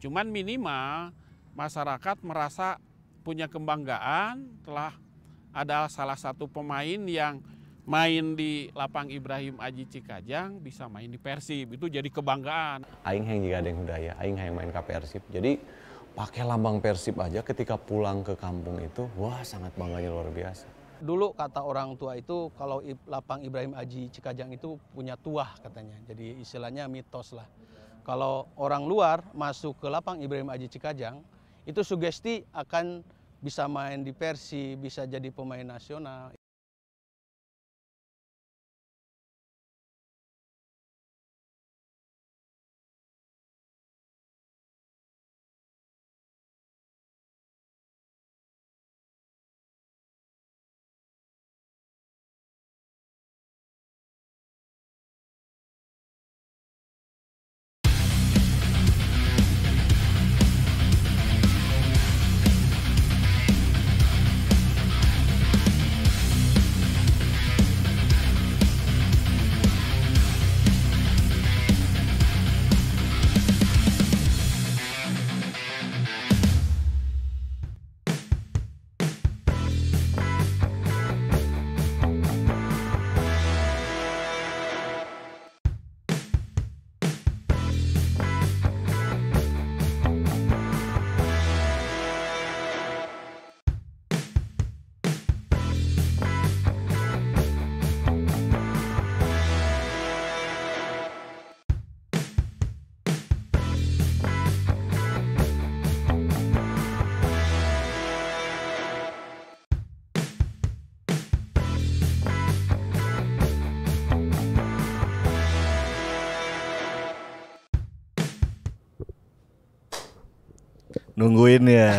Cuman minimal masyarakat merasa punya kebanggaan telah ada salah satu pemain yang main di lapang Ibrahim Aji Cikajang bisa main di Persib itu jadi kebanggaan. Aing yang juga ada yang budaya, aing yang main ke Persib. Jadi pakai lambang Persib aja ketika pulang ke kampung itu wah sangat bangganya luar biasa. Dulu kata orang tua itu kalau lapang Ibrahim Aji Cikajang itu punya tuah katanya. Jadi istilahnya mitos lah. Kalau orang luar masuk ke lapang Ibrahim Aji Cikajang, itu sugesti akan bisa main di Persi, bisa jadi pemain nasional. Nungguin ya.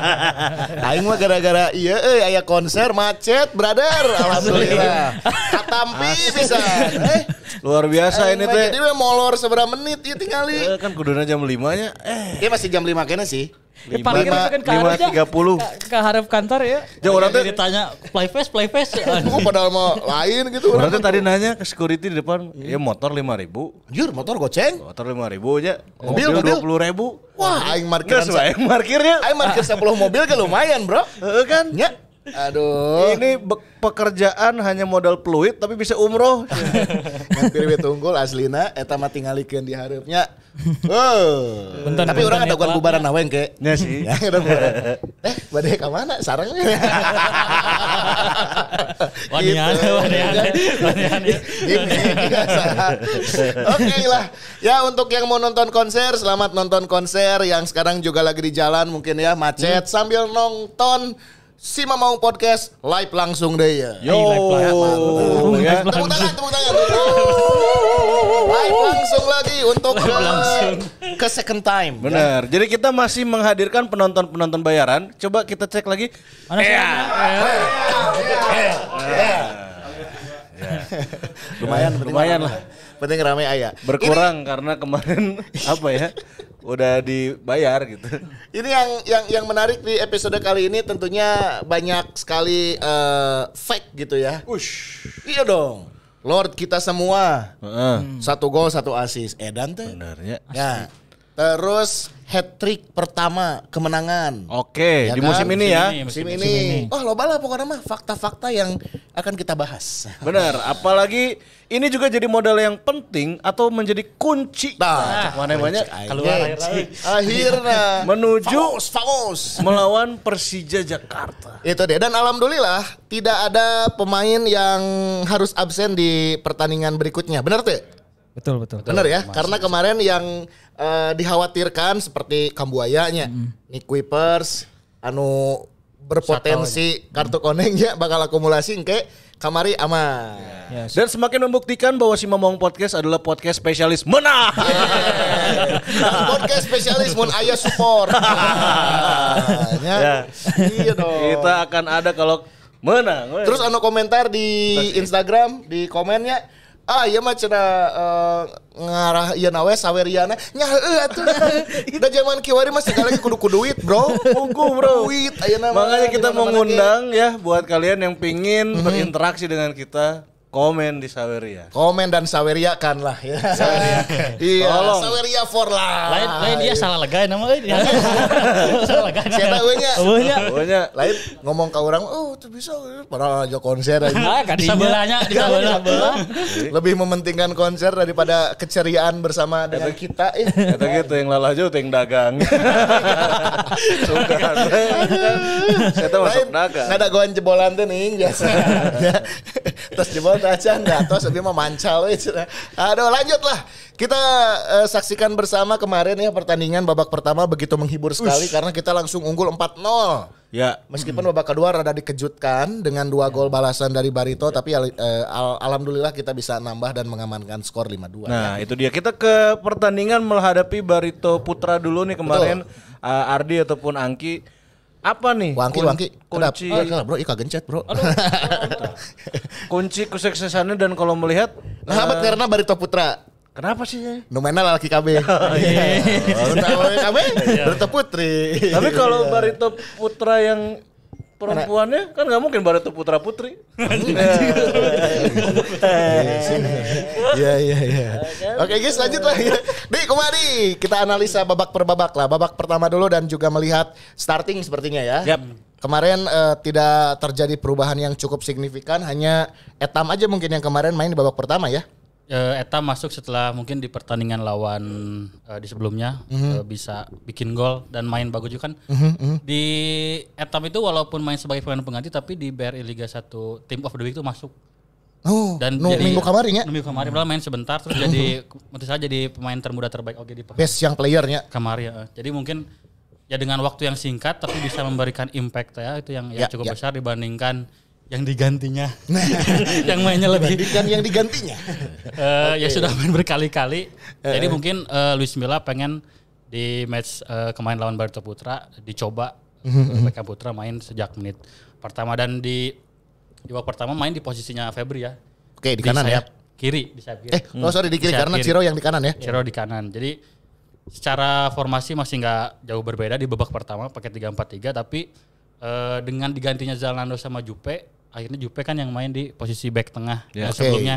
Aing mah gara-gara iya eh aya konser macet, brother. Alhamdulillah. Katampi bisa. Eh, luar biasa Aing ini teh. Jadi molor seberapa menit ya tinggali. Eh, kan kuduna jam 5 nya. Eh, ya masih jam 5 kena sih. Ya, paling lima, kan lima tiga puluh. Ke harap kantor ya. Jadi orang teh ditanya play face, play face. Kok padahal mah lain gitu. Orang tuh tadi nanya ke security di depan, iya ya motor lima ribu. Jur motor goceng. Motor lima ribu aja. Mobil dua puluh ribu. Wah, aing markir. Kan aing markirnya. Aing markir sepuluh mobil ke lumayan bro. Heeh kan. Ya. Aduh. Ini pekerjaan hanya modal peluit tapi bisa umroh. Ngampir we tunggul aslina eta mah tinggalikeun di hareupnya. Oh. Bentar, tapi orang ada bukan bubaran ya. naweng ke. Ya sih. Ya, ada Eh, badai ka mana? Sarang. Wanian, gitu. wanian. Iya. Wanian. Ya. Iya, iya, Oke lah. Ya untuk yang mau nonton konser, selamat nonton konser yang sekarang juga lagi di jalan mungkin ya macet hmm. sambil nonton Sima Mau Podcast live langsung deh ya. Yo, iya, live langsung. Tepuk tangan, tepuk tangan. Live langsung lagi untuk live eh, langsung. ke second time. Benar. Ya. Jadi kita masih menghadirkan penonton-penonton bayaran. Coba kita cek lagi. Mana iya. Iya. Lumayan, lumayan lah penting rame ayah. Berkurang Ini, karena kemarin apa ya? udah dibayar gitu. Ini yang yang yang menarik di episode kali ini tentunya banyak sekali uh, fake gitu ya. Ush. Iya dong. Lord kita semua. Hmm. Satu gol, satu assist. Edan teh. Sebenarnya. ya. Terus hat trick pertama kemenangan. Oke, ya di kan? musim ini ya. Musim, musim ini. ini. Oh, loba lah pokoknya mah fakta-fakta yang akan kita bahas. Benar, apalagi ini juga jadi modal yang penting atau menjadi kunci. Nah, nah mana banyak keluar akhirnya menuju Faos, Faos. melawan Persija Jakarta. Itu dia. dan alhamdulillah tidak ada pemain yang harus absen di pertandingan berikutnya. Benar tuh? Ya? Betul betul. betul. Benar ya, Masuk. karena kemarin yang uh, dikhawatirkan seperti kambuayanya, mm. Nick Kuipers, anu berpotensi kartu konengnya bakal akumulasi ke kamari aman. Yeah. Yes. Dan semakin membuktikan bahwa si Momong Podcast adalah podcast spesialis menang. Yeah. podcast spesialis mun ayah support. Iya, ya. iya dong. Kita akan ada kalau menang. Terus anu komentar di Instagram, di komennya ah iya mah cina uh, eh, ngarah iya nawe saweriana nyah eh atuh da zaman kiwari masih segala kudu kudu duit bro kudu bro duit makanya kita mengundang ya buat kalian yang pingin mhm. berinteraksi dengan kita Komen di Saweria. Komen dan Saweria kan lah ya. Saweria. iya, Tolong. Saweria for lah. Lain lain dia salah lega nama euy. salah lega. Siapa euy nya? Euy nya. Lain ngomong ke orang, "Oh, tuh bisa padahal aja konser aja." Nah, kan di sebelahnya, di sebelah. Lebih mementingkan konser daripada keceriaan bersama dengan kita ya. Kata gitu yang lalah aja yang dagang. Sudah. Saya masuk dagang. Ada goan jebolan tuh nih biasa. Terus jebol aja nggak tahu sebelum memancal aduh lanjutlah kita uh, saksikan bersama kemarin ya pertandingan babak pertama begitu menghibur sekali Ush. karena kita langsung unggul 4-0 Ya. Meskipun hmm. babak kedua rada dikejutkan dengan dua gol balasan dari Barito, ya. tapi al, eh, al alhamdulillah kita bisa nambah dan mengamankan skor 5-2. Ya. Nah, kan? itu dia. Kita ke pertandingan menghadapi Barito Putra dulu nih kemarin uh, Ardi ataupun Angki apa nih? Wangki Kun wangki. Kedap. Kunci. bro, ika gencet, bro. Aduh, kunci kesuksesannya dan kalau melihat Nah, uh, karena Barito Putra. Kenapa sih? Nu lelaki laki KB. Oh, iya. iya. Oh, ya, KB, iya. Barito Putri. Tapi kalau iya. Barito Putra yang perempuannya kan nggak mungkin baru tuh putra putri Iya iya iya. Oke guys lanjut lah. Di kemari kita analisa babak per babak lah. Babak pertama dulu dan juga melihat starting sepertinya ya. Yep. Kemarin uh, tidak terjadi perubahan yang cukup signifikan, hanya Etam aja mungkin yang kemarin main di babak pertama ya uh, Eta masuk setelah mungkin di pertandingan lawan uh, di sebelumnya mm -hmm. uh, bisa bikin gol dan main bagus juga kan. Mm -hmm. Di Etam itu walaupun main sebagai pemain pengganti tapi di BRI Liga 1 Team of the Week itu masuk. Oh, dan no, jadi, minggu kemarin ya? Minggu kemarin, hmm. main sebentar terus jadi mungkin mhm. saja jadi pemain termuda terbaik Oke di Best yang playernya. Kemarin ya. Jadi mungkin ya dengan waktu yang singkat tapi bisa memberikan impact ya itu yang yang ya cukup ya. besar dibandingkan yang digantinya, yang mainnya lebih dan yang digantinya. uh, eh, okay. Ya sudah main berkali-kali. Uh, Jadi eh. mungkin uh, Luis Milla pengen di match uh, kemarin lawan Barito Putra dicoba uh, Putra main sejak menit pertama dan di di waktu pertama main di posisinya Febri ya. Oke okay, di, di kanan ya? sayap ya. Kiri di sayap kiri. Eh oh, hmm. oh sorry di kiri di karena kiri. Ciro yang di kanan ya. Ciro di kanan. Jadi secara formasi masih nggak jauh berbeda di babak pertama pakai tiga empat tiga tapi dengan digantinya Zalando sama Jupe akhirnya Jupe kan yang main di posisi back tengah. Yeah. Ya. okay. sebelumnya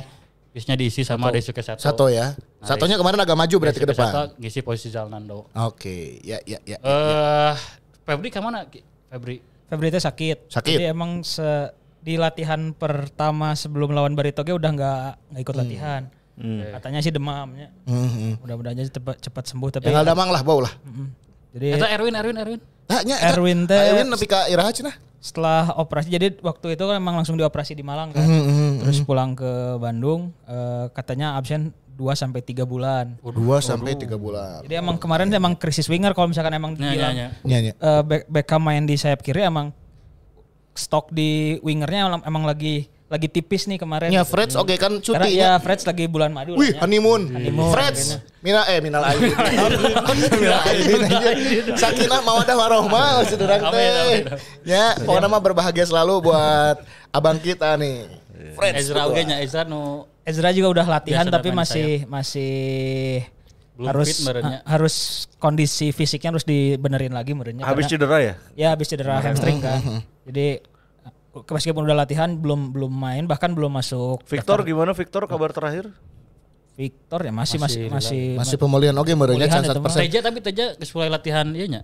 bisnya diisi sama Daisuke Sato. Sato ya. Nah, Satonya kemarin agak maju berarti Daisuke ke depan. Sato ngisi posisi Zalnando. Oke, okay. Ya ya, ya ya ya. Eh, uh, Febri kemana? Febri. Febri itu sakit. Sakit. Jadi emang se di latihan pertama sebelum lawan Barito ge udah nggak nggak ikut hmm. latihan. Hmm. Katanya sih demamnya. Hmm, hmm. Mudah-mudahan aja cepat, cepat sembuh tapi. enggak ya, demam lah bau lah. -hmm. hmm. Jadi. Kata Erwin, Erwin, Erwin. Hanya Erwin teh Erwin lebih ke Iraha cina ah. Setelah operasi jadi waktu itu kan emang langsung dioperasi di Malang kan. Mm -hmm. Terus mm-hmm. pulang ke Bandung uh, katanya absen 2 sampai tiga bulan. Oh, 2 sampai tiga bulan. Jadi emang kemarin emang krisis winger kalau misalkan emang ya, dibilang Iya, ya. Ya, ya. Uh, eh, Beckham main di sayap kiri emang stok di wingernya emang lagi lagi tipis nih kemarin. Ya Freds oke okay, kan cuti. Karena ya Freds lagi bulan madu. Wih lah, ya. honeymoon. honeymoon. Freds. Mina eh Mina lagi. Mina lagi. Sakinah mawadah warohmah sedurang teh. Ya pokoknya mah berbahagia selalu buat abang kita nih. Freds. Ezra oge nya Ezra nu Ezra juga udah latihan tapi masih masih belum harus ha, harus kondisi fisiknya harus dibenerin lagi merenya. Habis cedera ya? Ya habis cedera hamstring kan. Jadi meskipun udah latihan belum belum main bahkan belum masuk. Victor daftar. gimana Victor kabar terakhir? Victor ya masih masih masih masih, masih pemulihan oke mereka. merenya persen. Teja tapi Teja mulai latihan iya nya.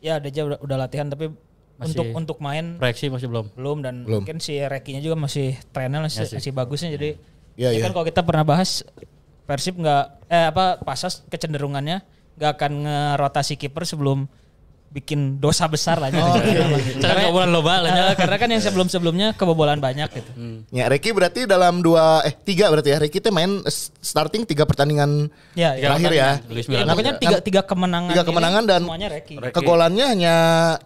Ya Teja udah, udah latihan tapi masih untuk untuk main reaksi masih belum. Belum dan belum. mungkin si Rekinya juga masih trennya masih, masih. masih bagusnya jadi iya, ya, ya, ya. kan kalau kita pernah bahas Persib nggak eh apa Pasas kecenderungannya nggak akan ngerotasi kiper sebelum bikin dosa besar lah gitu. Oh, okay. Karena kebobolan loba lah eh, karena kan yang sebelum-sebelumnya kebobolan banyak gitu. Hmm. Ya Ricky berarti dalam dua eh tiga berarti ya Ricky teh main starting tiga pertandingan ya, tiga terakhir ya. ya pokoknya tiga tiga kemenangan. Tiga kemenangan dan semuanya Kegolannya hanya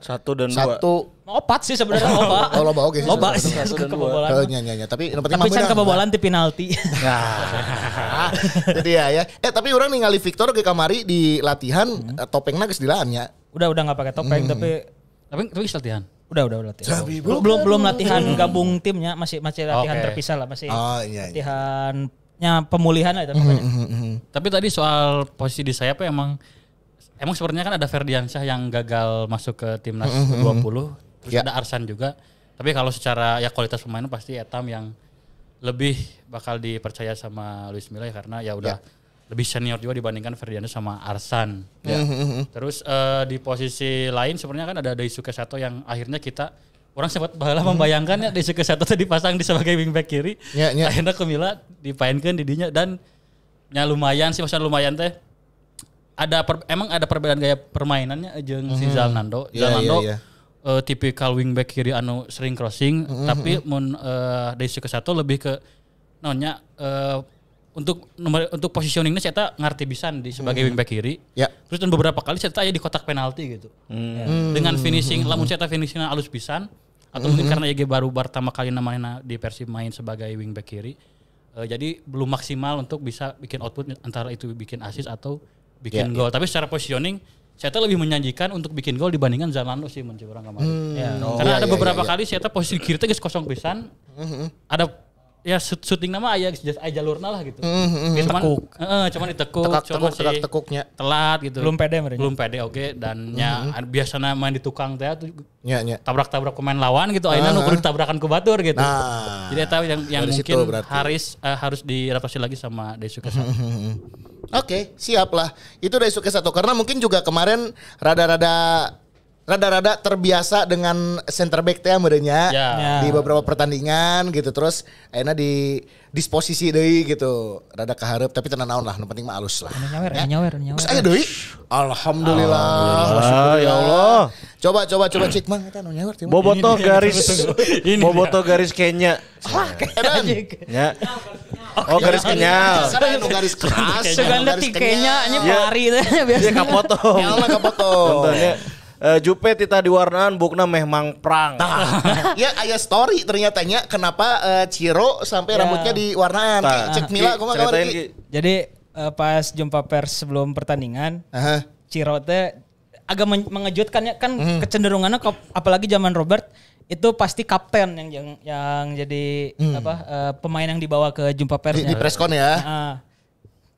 satu dan satu. dua. Opat sih sebenarnya loba. Oh, oh loba oke. Okay, loba sih kebobolan. Oh, eh, nya, nya, nya. Tapi yang penting Tapi kan kebobolan di penalti. Nah. Jadi ya ya. Eh tapi orang ningali Victor ke kamari di latihan hmm. eh, topengnya geus dilaan ya Udah udah nggak pakai topeng hmm. tapi tapi tapi latihan. Udah udah, udah latihan. Jabi belum belum belum latihan gabung timnya masih masih latihan okay. terpisah lah masih. Oh, iya, iya. Latihannya pemulihan lah itu Mm-hmm. Tapi tadi soal posisi di sayap ya, emang emang sebenarnya kan ada Ferdiansyah yang gagal masuk ke timnas mm-hmm. 20 hmm, terus ya. ada Arsan juga. Tapi kalau secara ya kualitas pemain pasti Etam yang lebih bakal dipercaya sama Luis Milla ya karena ya udah yeah lebih senior juga dibandingkan Ferdiano sama Arsan. Ya. Hmm, hmm, hmm. Terus uh, di posisi lain sebenarnya kan ada Daisuke Sato yang akhirnya kita orang sempat bahala mm membayangkan ya Daisuke Sato tadi dipasang di sebagai wingback kiri. Yeah, yeah. Akhirnya Kumila dipainkan didinya dan ya lumayan sih maksudnya lumayan teh. Ada per, emang ada perbedaan gaya permainannya aja mm-hmm. si Zalnando. Yeah, ya, Zalnando yeah, ya. yeah. Uh, tipikal wingback kiri anu sering crossing mm-hmm. tapi mun uh, Daisuke Sato lebih ke nonnya uh, untuk nomor untuk positioningnya saya tak ngerti bisa di sebagai hmm. wingback kiri. Ya. Terus dan beberapa kali saya tak aja di kotak penalti gitu. Hmm. Ya. Dengan finishing, hmm. lamun saya tak finishingnya alus pisan atau hmm. mungkin karena IG baru pertama kali namanya di Persib main sebagai wingback kiri. Uh, jadi belum maksimal untuk bisa bikin output antara itu bikin assist atau bikin yeah, gol. Yeah. Tapi secara positioning saya lebih menjanjikan untuk bikin gol dibandingkan Zalando sih mencoba orang kemarin. Hmm. Yeah. Oh, no. Karena yeah, ada yeah, ya, beberapa yeah, kali saya posisi kiri tegas kosong pisan. Mm -hmm. Ada ya syuting nama ayah aja jalurnya lah gitu. Mm -hmm. Cuman tekuk. Uh, cuman ditekuk, tekuk, cuman tekuk, tekuknya. Telat gitu. Belum pede mereka. Belum pede oke okay. dan ya, mm -hmm. ya biasanya main di tukang teh tuh ya, ya. tabrak-tabrak pemain lawan gitu akhirnya uh -huh. tabrakan ke batur gitu. Nah, Jadi tahu yang yang mungkin eh, harus uh, harus diadaptasi lagi sama Daisuke satu, mm, mm, Oke, okay, siap lah. Itu Daisuke satu karena mungkin juga kemarin rada-rada rada-rada terbiasa dengan center back teh yeah. yeah. Ya. di beberapa pertandingan gitu terus enak di disposisi deui gitu rada keharap tapi tenang naon lah nu penting mah alus lah nyawer ya. nyawer nyawer terus aya deui alhamdulillah. alhamdulillah ya, ya Allah coba coba coba cek mang eta nu nyawer boboto garis ini boboto garis Kenya ah kenya? ya oh garis kenyal sana garis keras Suganda ti Kenya nya pelari Ya kapotong ya Allah kapotong uh, Jupe tita diwarnaan bukna memang perang, Nah, ya ayah story ternyata nya kenapa uh, Ciro sampai ya. rambutnya diwarnaan. Nah. Cek Mila mau kabar Jadi uh, pas jumpa pers sebelum pertandingan, -huh. Ciro teh agak mengejutkannya kan hmm. kecenderungannya apalagi zaman Robert itu pasti kapten yang yang, yang jadi hmm. apa uh, pemain yang dibawa ke jumpa pers Di, di preskon ya. Uh,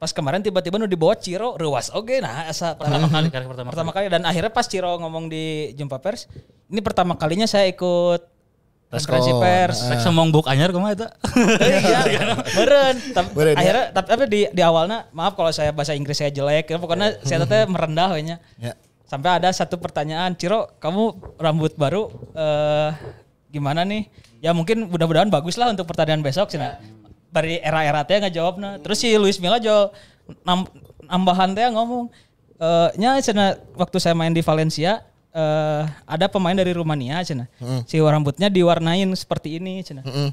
pas kemarin tiba-tiba nu dibawa Ciro rewas oke okay, nah asa pertama kali pertama, pertama kali. kali dan akhirnya pas Ciro ngomong di jumpa pers ini pertama kalinya saya ikut konferensi pers. Rek semong buk anyar kemana itu? Iya. Gitu kan. Meureun. Ya? Akhirnya tapi di di awalnya maaf kalau saya bahasa Inggris saya jelek, ya, pokoknya iya. saya teh merendah kayaknya. Ya. Sampai ada satu pertanyaan, Ciro, kamu rambut baru eh gimana nih? Ya mungkin mudah-mudahan bagus lah untuk pertandingan besok sih. Nah dari era-era teh jawab nah. Terus si Luis Milla jo nam, nambahan teh ngomong e, eh, cina waktu saya main di Valencia eh, ada pemain dari Rumania cina. Hmm. Si rambutnya diwarnain seperti ini cina. Hmm.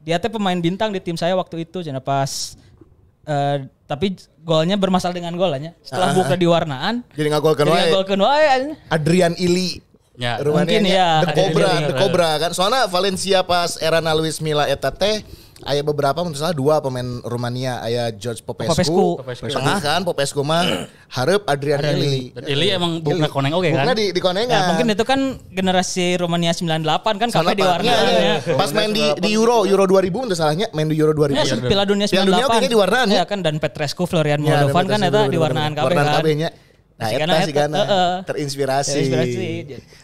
Dia teh pemain bintang di tim saya waktu itu cina pas Uh, tapi golnya bermasalah dengan golnya Setelah uh, buka diwarnaan. Jadi gak gol Ngagolkeun wae. Adrian Ili. Ya, Rumania mungkin ya. The Cobra, The ya. Cobra kan. Soalnya Valencia pas era Luis Mila etate Ayah beberapa menurut saya dua pemain Rumania, ayah George Popescu. Popescu. Popescu. Tengah kan Popescu mah harap Adrian Ili Ili emang bukan koneng oke okay, kan? Bukan di, di konengan. Ya, mungkin itu kan generasi Rumania 98 kan kafe di warna. Iya, kan, iya. Ya. Pas main di, di Euro Euro 2000 menurut salahnya main di Euro 2000. Ya, ya. Piala Dunia 98. Piala Dunia kayaknya di warna iya kan dan Petrescu Florian Moldovan kan itu di warnaan kafe kan. nya Nah, eta kan, sih kan terinspirasi.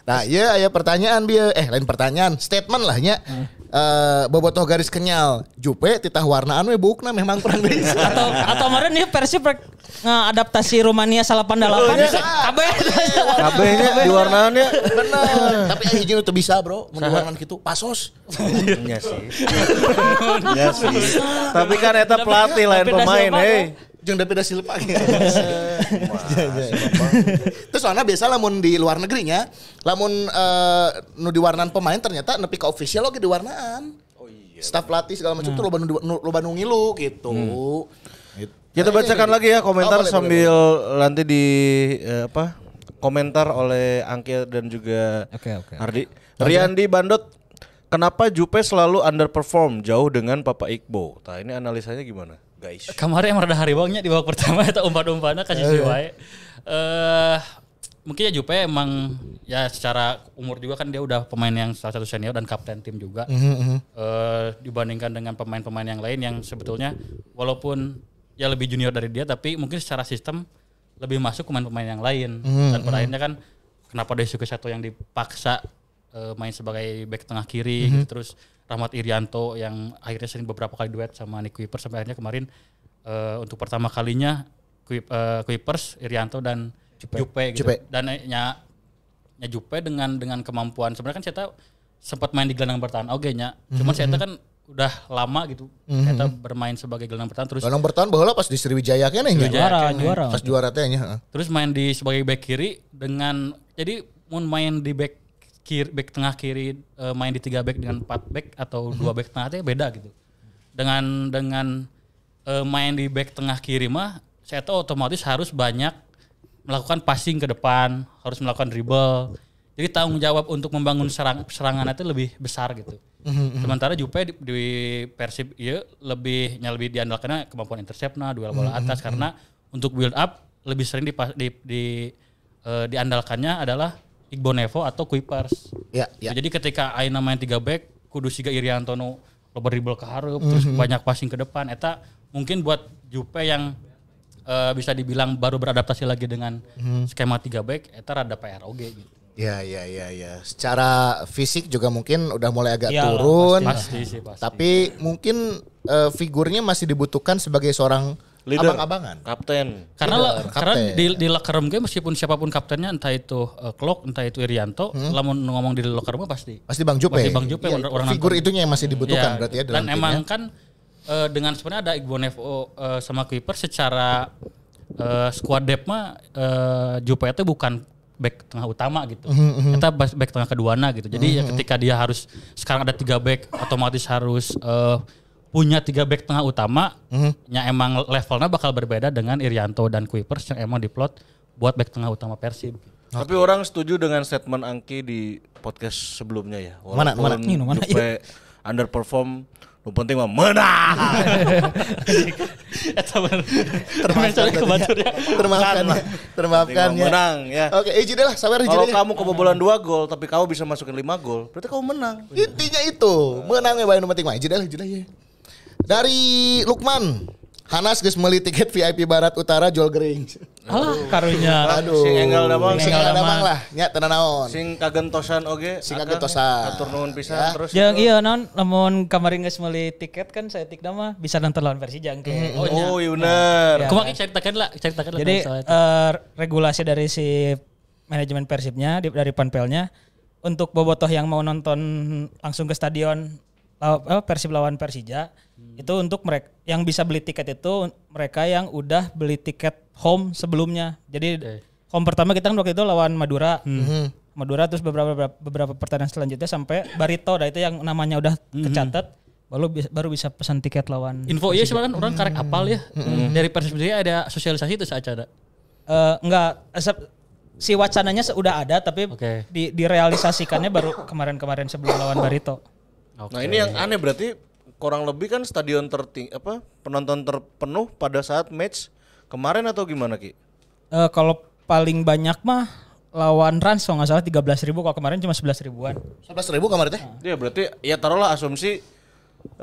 Nah, ya aya pertanyaan dia eh lain pertanyaan, statement lah nya. Hmm uh, eh, bobotoh garis kenyal jupe titah anu ya bukna memang kurang bisa. atau atau kemarin nih versi per, adaptasi Rumania salah KB Kabe, nya di warnanya benar tapi eh, izin itu bisa bro menurunkan warna gitu pasos iya, iya tapi kan itu pelatih ya, lain pemain hei ya? Jangan beda silpa Terus soalnya biasa lamun di luar negerinya, lamun uh, nu diwarnan pemain ternyata nepi ke official lo diwarnaan. Oh iya. Staff pelatih segala macam hmm. tuh lo nu, loba nu ngilu gitu. Hmm. Gitu. Kita bacakan lagi ya komentar oh, sambil nanti di eh, apa? komentar oleh Angki dan juga okay, okay. Ardi. Riyandi Bandot Kenapa Jupe selalu underperform jauh dengan Papa Iqbo? Nah ini analisanya gimana? guys. Kemarin yang rada hari bangnya di babak pertama atau umpan-umpannya kasih si eh. eh mungkin ya Jupe emang ya secara umur juga kan dia udah pemain yang salah satu senior dan kapten tim juga. Mm -hmm. uh, dibandingkan dengan pemain-pemain yang lain yang sebetulnya walaupun ya lebih junior dari dia tapi mungkin secara sistem lebih masuk pemain-pemain yang lain. Mm -hmm. Dan pada mhm. akhirnya kan kenapa Daisuke satu yang dipaksa uh, main sebagai back tengah kiri mm -hmm. gitu, terus Rahmat Irianto yang akhirnya sering beberapa kali duet sama Nick Kuipers sampai akhirnya kemarin uh, untuk pertama kalinya eh, Kuip, uh, Irianto dan Jupe, Jupe, gitu. Jupe. dan ya, ya Jupe dengan dengan kemampuan sebenarnya kan saya tahu sempat main di gelandang bertahan oke okay, nya cuman mm -hmm. saya mhm. kan udah lama gitu mm-hmm. bermain sebagai gelandang bertahan terus gelandang bertahan bahwa pas di Sriwijaya kan ya, nih juara juara pas juara tanya. terus main di sebagai back kiri dengan jadi mau main di back kiri back tengah kiri uh, main di tiga back dengan empat back atau dua back tengah itu beda gitu. Dengan dengan uh, main di back tengah kiri mah saya tahu otomatis harus banyak melakukan passing ke depan, harus melakukan dribble. Jadi tanggung jawab untuk membangun serang, serangan itu lebih besar gitu. Sementara Jupe di, di Persib ya lebih ya lebih diandalkan kemampuan intercept nah dua bola hmm, hmm, atas hmm. karena untuk build up lebih sering di, di, di uh, eh, diandalkannya adalah Igbo Bonevo atau Kuipers. Ya, ya. Jadi ketika Aina main tiga back, kudu siga Irianto nu loba dribble ke harup, mm -hmm. terus mhm. banyak passing ke depan. Eta mungkin buat Jupe yang uh, bisa dibilang baru beradaptasi lagi dengan mm -hmm. skema tiga back, Eta rada PROG. gitu. Ya, ya, ya, ya. Secara fisik juga mungkin udah mulai agak ya, turun. Pasti, pasti, pasti. Tapi mungkin uh, figurnya masih dibutuhkan sebagai seorang leader. abang-abangan. Kapten. Karena leader, kapten. karena di di locker room game meskipun siapapun kaptennya entah itu uh, eh, Klok, entah itu Irianto, hmm? lamun ngomong di locker room pasti. Pasti Bang Jupe. Pasti Bang Jupe ya, orang figur itunya yang masih dibutuhkan ya, berarti ya Dan timnya. emang kan uh, dengan sebenarnya ada Nevo uh, eh, sama Kuiper secara uh, squad depth mah uh, Jupe itu bukan back tengah utama gitu. Mm-hmm. back tengah keduana gitu. Jadi mm-hmm. ya hmm, hmm. ketika dia harus sekarang ada tiga back otomatis harus uh, punya tiga back tengah utama mm-hmm. yang emang levelnya bakal berbeda dengan Irianto dan Kuipers yang emang diplot buat back tengah utama Persib. Okay. Tapi orang setuju dengan statement Angki di podcast sebelumnya ya. mana mana ini mana ya. underperform lu penting mah menang. Termasuk kebatur ya. Termaafkan. Termaafkan ya. Menang ya. Oke, okay, eh, ijin lah sabar ijin. Kalau kamu kebobolan 2 gol tapi kamu bisa masukin 5 gol, berarti kamu menang. Intinya itu, menang ya Bayern penting mah ijin lah ijin lah ya. Dari Lukman. Hanas guys, meli tiket VIP Barat Utara jual gering. Alah karunya. Aduh. Sing enggal damang, sing enggal damang lah. Nya teu naon. Sing kagentosan oge. Sing kagentosan. Atur nuhun pisan ya. terus. Jeung gitu. iya naon lamun kamari geus meuli tiket kan saya tik mah bisa nonton lawan jangke. engke. Mm-hmm. Oh, iya. oh iya bener. Ya. Kumaha ceritakeun lah, ceritakeun lah. Jadi uh, regulasi dari si manajemen Persibnya dari Panpelnya untuk bobotoh yang mau nonton langsung ke stadion Persib lawan Persija hmm. itu untuk mereka yang bisa beli tiket itu mereka yang udah beli tiket home sebelumnya. Jadi okay. home pertama kita kan waktu itu lawan Madura. Hmm. hmm. Madura terus beberapa beberapa, pertandingan selanjutnya sampai Barito dah itu yang namanya udah hmm. kecatat baru bisa, baru bisa pesan tiket lawan. Info iya sih kan orang hmm. karek apal ya. Hmm. hmm. Dari Persib sendiri ada sosialisasi itu saat Uh, enggak si wacananya sudah ada tapi okay. di direalisasikannya baru kemarin-kemarin sebelum lawan Barito. Okay. Nah ini yang aneh berarti kurang lebih kan stadion terting apa penonton terpenuh pada saat match kemarin atau gimana ki? Uh, kalau paling banyak mah lawan Rans kalau nggak salah tiga belas ribu kalau kemarin cuma sebelas ribuan. Sebelas ribu kemarin teh? Iya nah. berarti ya taruhlah asumsi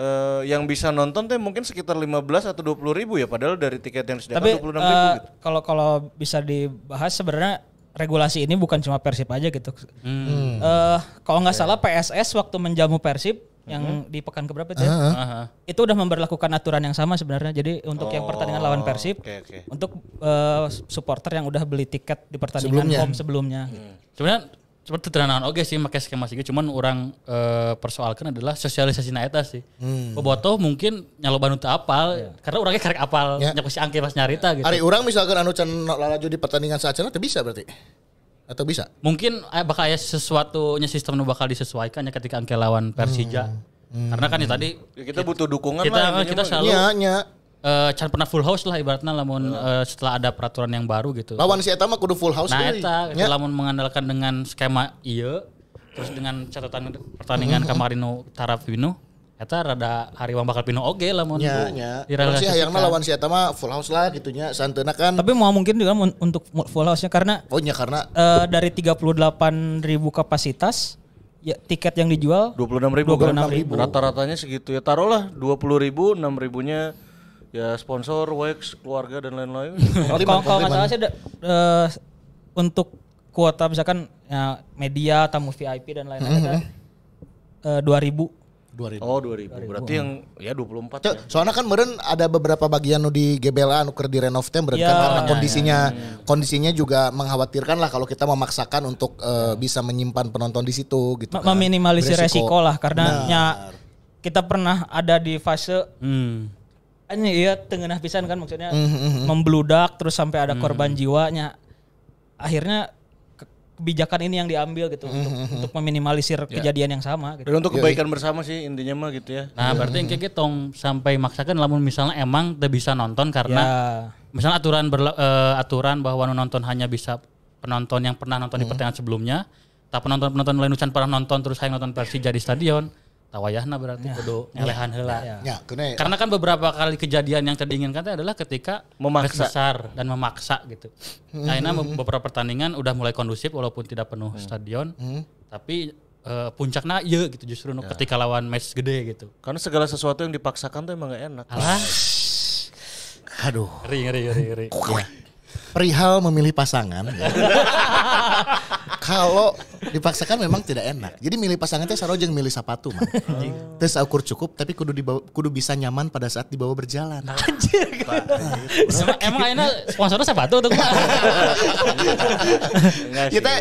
uh, yang bisa nonton teh mungkin sekitar 15 atau 20 ribu ya padahal dari tiket yang sudah 26 uh, ribu eh, gitu. Kalau kalau bisa dibahas sebenarnya regulasi ini bukan cuma Persib aja gitu. Hmm. Uh, kalau nggak okay. Iya. salah PSS waktu menjamu Persib yang hmm. di pekan keberapa itu? Uh -huh. Uh -huh. Itu udah memperlakukan aturan yang sama sebenarnya. Jadi untuk oh, yang pertandingan lawan Persib, okay, okay. untuk uh, supporter yang udah beli tiket di pertandingan sebelumnya. home sebelumnya. Hmm. Sebenarnya seperti sederhanaan oke sih pakai skema sih cuman orang e, persoalkan adalah sosialisasi naeta sih hmm. bobotoh mungkin banu untuk apal yeah. karena orangnya karek apal yeah. nyapu si angke pas nyarita gitu hari orang misalkan anu can lalaju di pertandingan saat itu bisa berarti atau bisa mungkin eh, bakal ya sesuatunya sistem nu bakal ya ketika angke lawan Persija hmm. Hmm. karena kan ya tadi ya, kita, butuh dukungan kita, lah, kita selalu ya, ya uh, pernah full house lah ibaratnya lamun uh. uh, setelah ada peraturan yang baru gitu. Lawan si eta mah kudu full house Nah eta ya. lamun mengandalkan dengan skema iya terus dengan catatan pertandingan mm-hmm. kemarin nu taraf Wino eta rada hariwang bakal pino oge lamun nya nya si hayangna lawan si eta mah full house lah gitunya santeuna kan tapi mau mungkin juga untuk full house-nya karena oh nya karena uh, dari 38 ribu kapasitas ya tiket yang dijual 26 ribu 26 ribu, ribu. rata-ratanya segitu ya taruhlah 20 ribu 6 ribunya ya sponsor wax keluarga dan lain-lain kalau kalau nggak salah sih uh, untuk kuota misalkan ya, media tamu VIP dan lain-lain mm-hmm. eh, dua ribu dua ribu Oh dua ribu Berarti 2000. yang ya dua puluh empat ya. Soalnya kan meren ada beberapa bagian nu di GBLA nu kerdi di renov tem berarti kan ya, kan karena ya, kondisinya ya, ya, kondisinya juga mengkhawatirkan lah kalau kita memaksakan untuk uh, bisa menyimpan penonton di situ gitu kan. meminimalisir kan. resiko. resiko lah karena ya, kita pernah ada di fase hmm ini iya tengah pisan kan maksudnya mm -hmm. membludak terus sampai ada hmm, korban mm jiwanya akhirnya kebijakan ini yang diambil gitu mm-hmm. untuk, hmm, untuk meminimalisir yeah. kejadian yang sama gitu. Dan untuk iya, kebaikan yeah. bersama sih intinya mah gitu ya. Iya. Iya. Nah, berarti yang kayak gitu, tong sampai maksakan lamun misalnya emang tidak bisa nonton karena yeah. misalnya aturan berla- uh, aturan bahwa nonton hanya bisa penonton yang pernah nonton mm-hmm. di pertandingan sebelumnya, tak penonton-penonton lain ucan pernah nonton terus saya nonton Persija jadi stadion tawayahna berarti ya. kudu ya. ngelehan heula ya. ya. ya. Karena kan beberapa kali kejadian yang terdinginkan adalah ketika memaksa besar dan memaksa gitu. Hmm. Nah, ini beberapa pertandingan udah mulai kondusif walaupun tidak penuh hmm. stadion. Hmm. Tapi uh, eh, puncaknya iya gitu justru ya. ketika lawan match gede gitu. Karena segala sesuatu yang dipaksakan tuh emang gak enak. Alah. Aduh. Ngeri, ngeri, ngeri, ngeri. Perihal memilih pasangan. ya. Kalau dipaksakan memang tidak enak. Jadi milih pasangan teh yang milih sepatu mah. Tes ukur cukup tapi kudu dibawa, kudu bisa nyaman pada saat dibawa berjalan. Anjir. Nah, emang ayeuna sponsornya sepatu tuh. Kita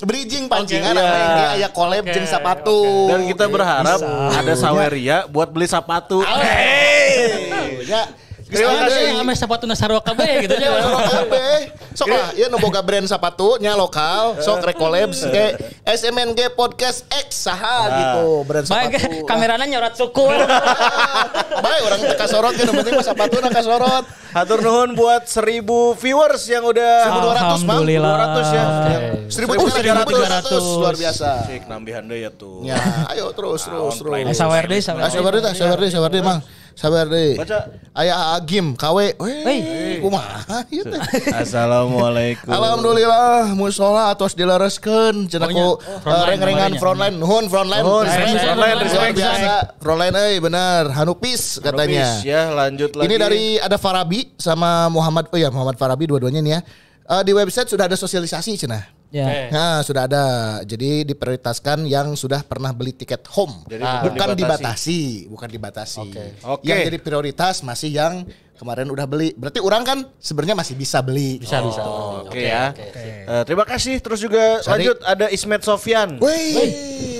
bridging pancingan apa iya. ini ya collab okay, jeng sepatu. Dan kita berharap ada Saweria buat beli sepatu. Hey. ya Terima iya, kasih. Iya. Ame sepatu nasaro kabe gitu ya. Kabe. Sok lah, iya. ya nemboga brand sepatu nya lokal, sok rekolabs ke SMNG Podcast X saha nah. gitu brand sepatu. Kameranya nyorot syukur. Baik orang teka sorot kan ya, penting mah sepatu na kasorot. Hatur nuhun buat seribu viewers yang udah Seribu 1200 Bang. ratus ya. 1300 luar biasa. Sik nambihan deui ya tuh. Ya, ayo terus terus nah, terus. Sawer ah, deui, sawer deui, sawer deui, mang. Sabar deh. Baca. Ayah Agim, ah, KW. Hei, kumaha Assalamualaikum. Alhamdulillah, musola atau atos dilareskeun cenah ku ring-ringan oh, frontline, Hun, frontline. Hun, frontline, respect biasa. Frontline eh, benar, Hanupis katanya. Hanupis ya, lanjut lagi. Ini dari ada Farabi sama Muhammad, oh ya Muhammad Farabi dua-duanya nih ya. Uh, di website sudah ada sosialisasi cina. Ya. Nah, sudah ada. Jadi diprioritaskan yang sudah pernah beli tiket home. Jadi ah. bukan dibatasi. dibatasi, bukan dibatasi. Okay. Okay. Yang jadi prioritas masih yang kemarin udah beli. Berarti orang kan sebenarnya masih bisa beli. Bisa, oh, bisa. Oke okay, okay, ya. Okay. Uh, eh, terima kasih. Terus juga Sorry. lanjut ada Ismet Sofyan. Wih.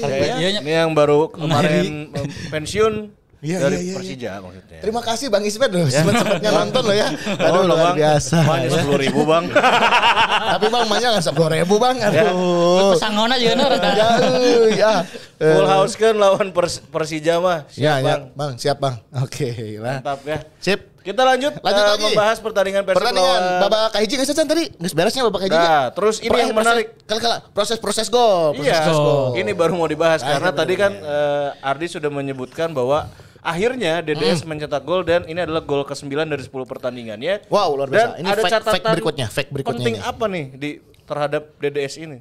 Iya, ya. Ini yang baru nah, kemarin eh, pensiun Iya, dari iya, iya, Persija iya. maksudnya. Terima kasih Bang Ismet loh, ya. sempat sempatnya nonton loh ya. Aduh, oh, luar biasa. Mana sepuluh ribu bang. Tapi bang, mana nggak sepuluh ribu bang. Ya. Aduh. Sangona juga nih. Jauh, ya. Full house kan lawan pers Persija mah. Siap, ya, ya. bang. ya, bang. Siap bang. Oke okay, lah. Mantap ya. Sip. Kita lanjut, lanjut uh, lagi. membahas pertandingan Persib pertandingan Bapak Babak Kahiji nggak sih tadi? Nggak beresnya bapak Kahiji nah, Terus ini yang menarik. Kalau kalau proses iya, proses gol. Proses iya. Ini baru mau dibahas nah, karena tadi kan eh, Ardi sudah menyebutkan bahwa Akhirnya DDS hmm. mencetak gol dan ini adalah gol ke-9 dari 10 ya. Wow, luar biasa. Dan ini ada fact, catatan fact berikutnya, fact berikutnya. Penting ini. apa nih di terhadap DDS ini?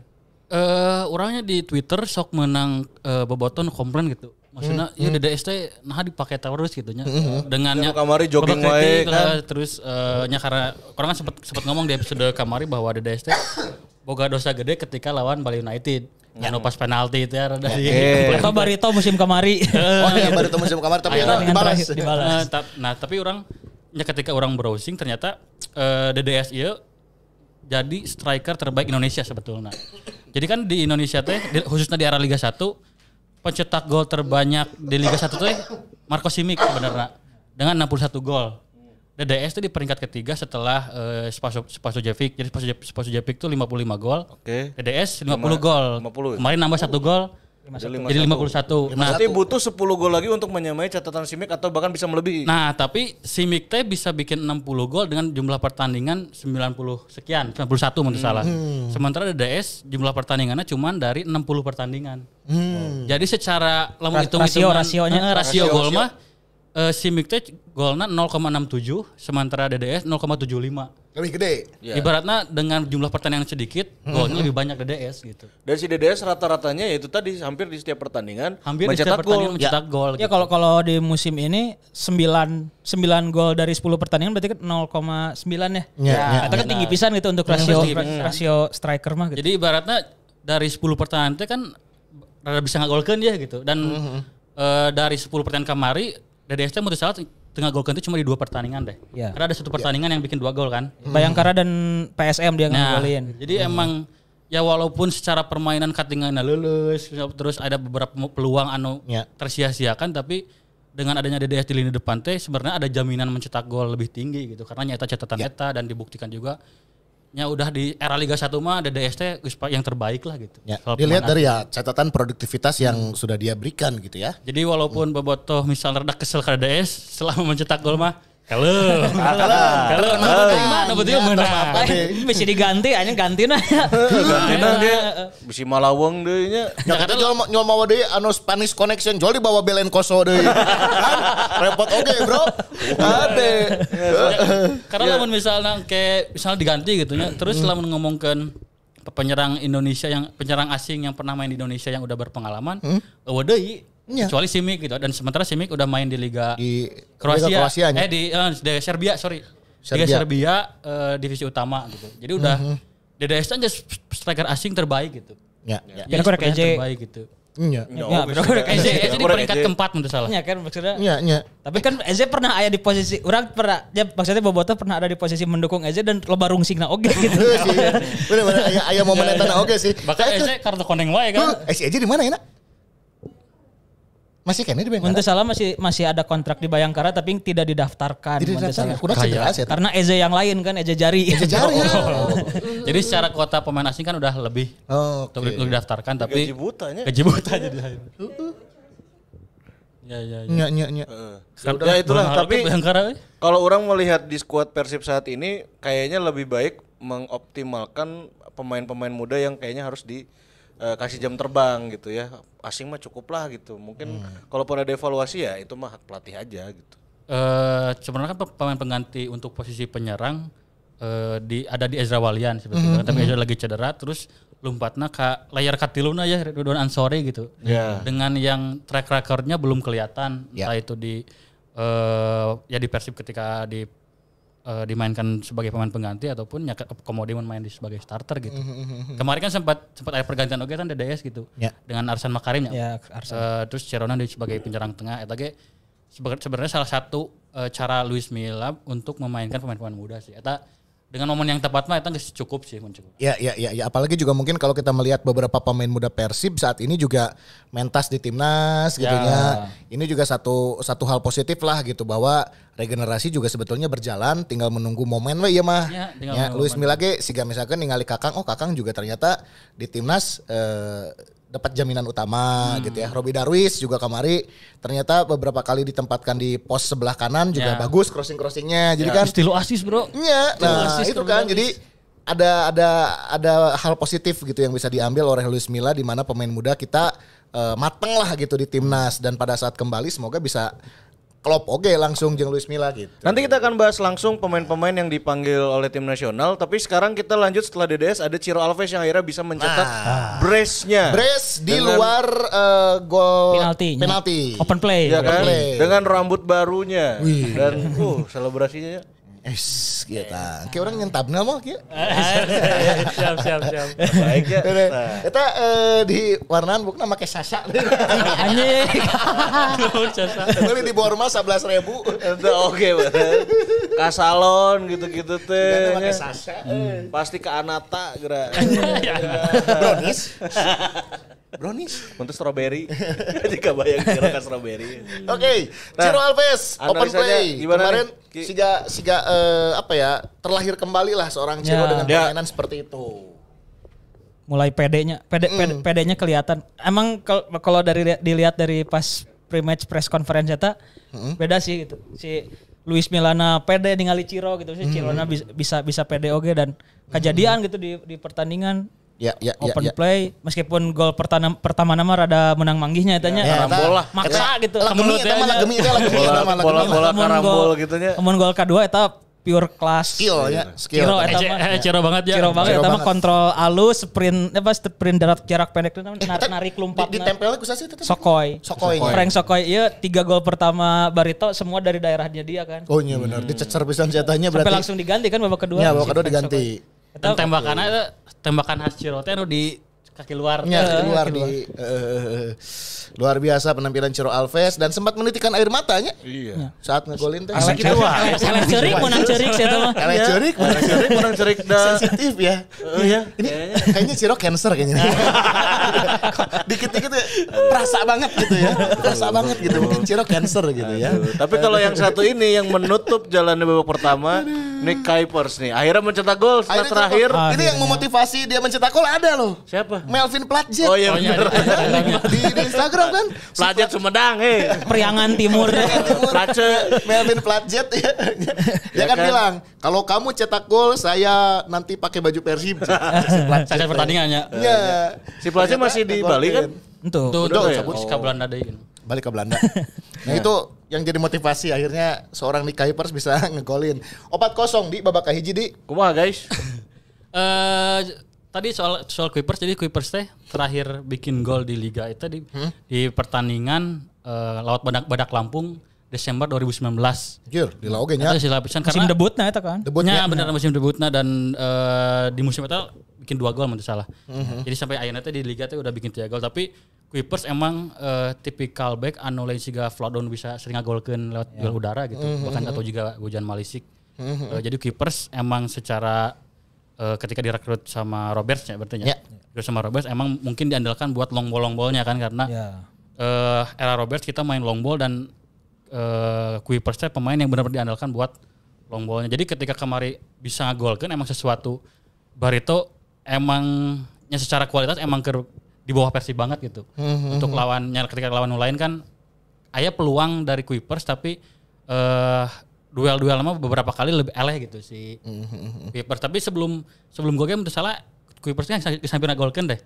Eh, uh, orangnya di Twitter sok menang uh, eh, boboton komplain gitu. Maksudnya hmm, ya hmm. DDS teh nah dipakai terus gitu nya. Hmm. hmm. Dengannya kamari jogging wae eh, kan. Terus uh, nya karena orang kan sempat sempat ngomong di episode kamari bahwa DDS teh boga dosa gede ketika lawan Bali United. Jangan hmm. penalti itu ya rada okay. Iya. Atau Barito musim kemari, oh iya Barito musim kemari. tapi ya, dibalas. dibalas. Eh, nah, tapi orang ya ketika orang browsing ternyata uh, eh, DDS iya e jadi striker terbaik Indonesia sebetulnya. Jadi kan di Indonesia teh khususnya di era Liga 1 pencetak gol terbanyak di Liga 1 teh Marco Simic sebenarnya dengan 61 gol. DDS itu di peringkat ketiga setelah uh, Spaso, Spaso Spasojevic. Jadi Spaso, Spaso Spasojevic itu 55 gol. Oke. Okay. DDS 50 Lima, gol. 50. Kemarin nambah 50. satu gol. 51. Jadi 51. 51. Nah, Berarti butuh 10 gol lagi untuk menyamai catatan Simic atau bahkan bisa melebihi. Nah, tapi Simic teh bisa bikin 60 gol dengan jumlah pertandingan 90 sekian, 91 menurut hmm. salah. Sementara DDS jumlah pertandingannya cuman dari 60 pertandingan. Hmm. Jadi secara lamun hitung-hitungan rasio rasionya eh, rasio, rasio gol mah uh, si teh golnya 0,67 sementara DDS 0,75. Lebih gede. Ya. Ibaratnya dengan jumlah pertandingan sedikit, hmm. golnya lebih banyak DDS gitu. Dan si DDS rata-ratanya itu tadi hampir di setiap pertandingan hampir mencetak di setiap gol. mencetak ya. gol. Ya gitu. kalau kalau di musim ini 9 9 gol dari 10 pertandingan berarti kan 0,9 ya. Ya, ya. Itu kan ya. tinggi pisan gitu untuk rasio rasio striker mah gitu. Jadi ibaratnya dari 10 pertandingan itu kan rada bisa golkan dia gitu dan mm -hmm. uh, dari 10 pertandingan kemari DDST menurut saya tengah golkan itu cuma di dua pertandingan deh. Ya. Karena ada satu iya. pertandingan ya. yang bikin dua gol kan. Hmm. Bayangkara dan PSM dia nah, ngegolin. Jadi hmm. emang ya walaupun secara permainan katingannya lulus terus ada beberapa peluang anu ya. tersia-siakan tapi dengan adanya DDS di lini depan teh sebenarnya ada jaminan mencetak gol lebih tinggi gitu karena nyata catatan ya. eta iya. dan dibuktikan juga ya udah di era Liga 1 mah ada DST yang terbaik lah gitu. Ya, Soal dilihat dari ya catatan produktivitas yang hmm. sudah dia berikan gitu ya. Jadi walaupun hmm. Bobotoh misalnya rada kesel ke DS selama mencetak gol mah kalau, kalau, kalau, mana betul mana? Bisa diganti, hanya ganti nah. Ganti nah dia, bisa malawang deh nya. Ya kata jual jual mau deh, anu Spanish connection jual di bawah belen koso deh. Kan? Repot oke bro. Ade. Karena iya. lamun misalnya kayak misalnya diganti gitu ya, terus hmm. lamun ngomongkan penyerang Indonesia yang penyerang asing yang pernah main di Indonesia yang udah berpengalaman, hmm? Eh, deui Ya. Kecuali Simic gitu dan sementara Simic udah main di Liga di Kroasia, Kroasia eh di, uh, di Serbia sorry. Serbia. Liga Serbia uh, divisi utama gitu. Jadi udah mm -hmm. DDS aja striker asing terbaik gitu. Ya. Ya, ya. Yang ya. terbaik gitu. Iya. Iya, bro udah Eze di peringkat keempat menurut salah. Iya kan maksudnya. Iya, iya. Tapi kan Eze pernah ada di posisi orang pernah ya maksudnya Boboto pernah ada di posisi mendukung Eze dan barung rungsingna oge gitu. Iya bener bener aya aya momen iya. oge sih. Bahkan Eze kartu koneng wae kan. Eze eh, di mana ya? Masih kene di Bayangkara. salah masih masih ada kontrak di Bayangkara tapi tidak didaftarkan. Tidak didaftarkan. Kuda jelas ya. Karena Eze yang lain kan Eze Jari. Eze Jari. oh. oh. Jadi secara kuota pemain asing kan udah lebih oh, okay. untuk didaftarkan tapi gaji butanya. Gaji butanya di lain. Ya ya ya. nyak nyak. uh, eh, ya itulah tapi kalau orang melihat di skuad Persib saat ini kayaknya lebih baik mengoptimalkan pemain-pemain muda yang kayaknya harus di uh, kasih jam terbang gitu ya asing mah cukup lah gitu mungkin hmm. kalaupun ada evaluasi ya itu mah hak pelatih aja gitu uh, eh, sebenarnya kan pemain pengganti untuk posisi penyerang uh, di ada di Ezra Walian sebetulnya kan. mm -hmm. tapi hmm, Ezra hmm. lagi cedera terus lompatnya ke layar katiluna ya Ridwan Ansori gitu yeah. dengan yang track recordnya belum kelihatan yeah. entah itu di uh, ya di Persib ketika di uh, dimainkan sebagai pemain pengganti ataupun ya Komodi main di sebagai starter gitu. Mhm, mhm, mhm. Kemarin kan sempat sempat ada pergantian oke kan DDS gitu yeah. dengan Arsan Makarim ya. Yeah, Arsan. Uh, terus Cerona di sebagai penyerang tengah eta sebenarnya salah satu uh, cara Luis Milla untuk memainkan pemain-pemain muda sih. Eta dengan momen yang tepat mah itu nggak cukup sih mencukup. Ya, ya, ya, ya. Apalagi juga mungkin kalau kita melihat beberapa pemain muda Persib saat ini juga mentas di timnas, gitu ya. ya. Ini juga satu satu hal positif lah gitu bahwa regenerasi juga sebetulnya berjalan, tinggal menunggu momen lah ya mah. Ya, ya Luis Milage, sih misalkan ningali Kakang, oh Kakang juga ternyata di timnas. Eh, dapat jaminan utama hmm. gitu ya. Robi Darwis juga kemari ternyata beberapa kali ditempatkan di pos sebelah kanan juga yeah. bagus crossing-crossingnya. Jadi yeah. kan stilo asis, Bro. Iya. Nah, asis, itu kan jadi ada ada ada hal positif gitu yang bisa diambil oleh Luis Milla di mana pemain muda kita uh, mateng lah gitu di timnas dan pada saat kembali semoga bisa klop oke okay, langsung jeng Luis Milla gitu. Nanti kita akan bahas langsung pemain-pemain yang dipanggil oleh tim nasional, tapi sekarang kita lanjut setelah DDS ada Ciro Alves yang akhirnya bisa mencetak nah, brace-nya. Brace di dengan, luar uh, gol penalti. penalti. Open play. Ya, kan? open kan? play. Dengan rambut barunya Wih. dan uh selebrasinya ya kita. Gitu. Iya, iya. Kayak orang nyentab mau kayak. siap siap siap. Baik ya. Kita iya, nah. eh, di warnaan bukna make sasa. Anjing. sasa. Tapi di Borma ribu, Itu oke banget. salon gitu-gitu teh. Ya. Make sasa. Pasti ke Anata gerak. Brownies. brownies untuk strawberry jika bayang kira kan strawberry oke okay. nah, Ciro Alves open play kemarin nih? siga siga uh, apa ya terlahir kembali lah seorang Ciro ya. dengan ya. permainan seperti itu mulai pedenya pede, mm. pede pedenya kelihatan emang kalau dari dilihat dari pas pre-match press conference eta mm. beda sih gitu si Luis Milana pede ningali Ciro gitu sih mm. Ciro bisa bisa bisa pede oke dan kejadian mm. gitu di di pertandingan Ya, ya, ya, open ya, ya. play meskipun gol pertama pertama nama rada menang manggihnya ya, tanya ya, karambola maksa ya, gitu lagemi itu mah lagemi itu lagemi bola bola, bola karambol gitu nya mun gol kedua eta pure class skill ya iya. skill ciro eta eh, eh, mah eh, ciro banget ya ciro banget eta mah kontrol alus sprint apa sprint darat jarak pendek itu narik, narik lompat ditempelnya nah. kusasi itu sokoi sokoi Frank sokoi iya tiga gol pertama Barito semua dari daerahnya dia kan oh iya benar dicecer pisan jatahnya berarti langsung diganti kan babak kedua ya babak kedua diganti tembakan aja tembakan khas Cirote teh di kaki luar. Ya, kaki eh, luar kaki di luar. Uh, luar biasa penampilan Ciro Alves dan sempat menitikan air matanya. Iya. iya. Saat ngegolin teh. Asal gitu wah. Elek cerik, menang cerik saya tahu. Elek cerik, menang cerik, menang cerik sensitif ya. Oh, iya. Ini kayaknya Ciro cancer kayaknya. Dikit-dikit ya, perasa banget gitu ya. Perasa banget gitu. Mungkin Ciro cancer gitu ya. Tapi kalau yang satu ini yang menutup jalannya babak pertama Nick Kuipers nih. Akhirnya mencetak gol setelah terakhir. Ini yang memotivasi dia mencetak gol ada loh. Siapa? Melvin Platjet. Oh iya, oh, iya benar. Iya, iya, di, di Instagram kan. Platjet Sumedang, eh. Priangan Timur. Platje Melvin Platjet ya. Dia ya ya kan, kan, bilang, kalau kamu cetak gol, saya nanti pakai baju Persib. Saya pertandingannya. Iya. Si Platjet masih di Bali kan? tuh, Itu, itu, ke oh. Belanda deh. Gitu. Balik ke Belanda. nah itu yang jadi motivasi akhirnya seorang Nick Kuypers bisa ngegolin. Opat kosong di babak kahiji di. Kumaha guys? Eh tadi soal soal Kuipers jadi Kuipers teh terakhir bikin gol di liga itu di hmm? di pertandingan uh, eh, lawat Badak Badak Lampung Desember 2019. Jujur, di Lauge nya. Itu lapisan karena musim debutnya itu kan. Debutnya ya. benar musim debutnya dan uh, di musim itu bikin dua gol mungkin salah. Mm-hmm. Jadi sampai akhirnya itu di liga itu udah bikin tiga gol tapi Kuipers emang uh, eh, tipikal back anu lain siga down bisa sering ngagolkeun lewat yeah. udara gitu. Mm-hmm. Bahkan hmm, atau hmm. juga hujan Malisik. Mm-hmm. Uh, jadi Kuipers emang secara uh, ketika direkrut sama Roberts ya berarti ya. Yeah. Ya. sama Roberts emang mungkin diandalkan buat long ball long ballnya kan karena yeah. Ya. uh, era Roberts kita main long ball dan uh, eh, Kuipersnya pemain yang benar-benar diandalkan buat long ballnya. Jadi ketika kemari bisa gol kan emang sesuatu Barito emangnya secara kualitas emang ke di bawah versi banget gitu. hmm Untuk lawannya ketika lawan lain kan ayah peluang dari Kuipers tapi uh, duel-duel lama beberapa kali lebih eleh gitu si mm Tapi sebelum sebelum gue game itu salah kan sampai golkan deh.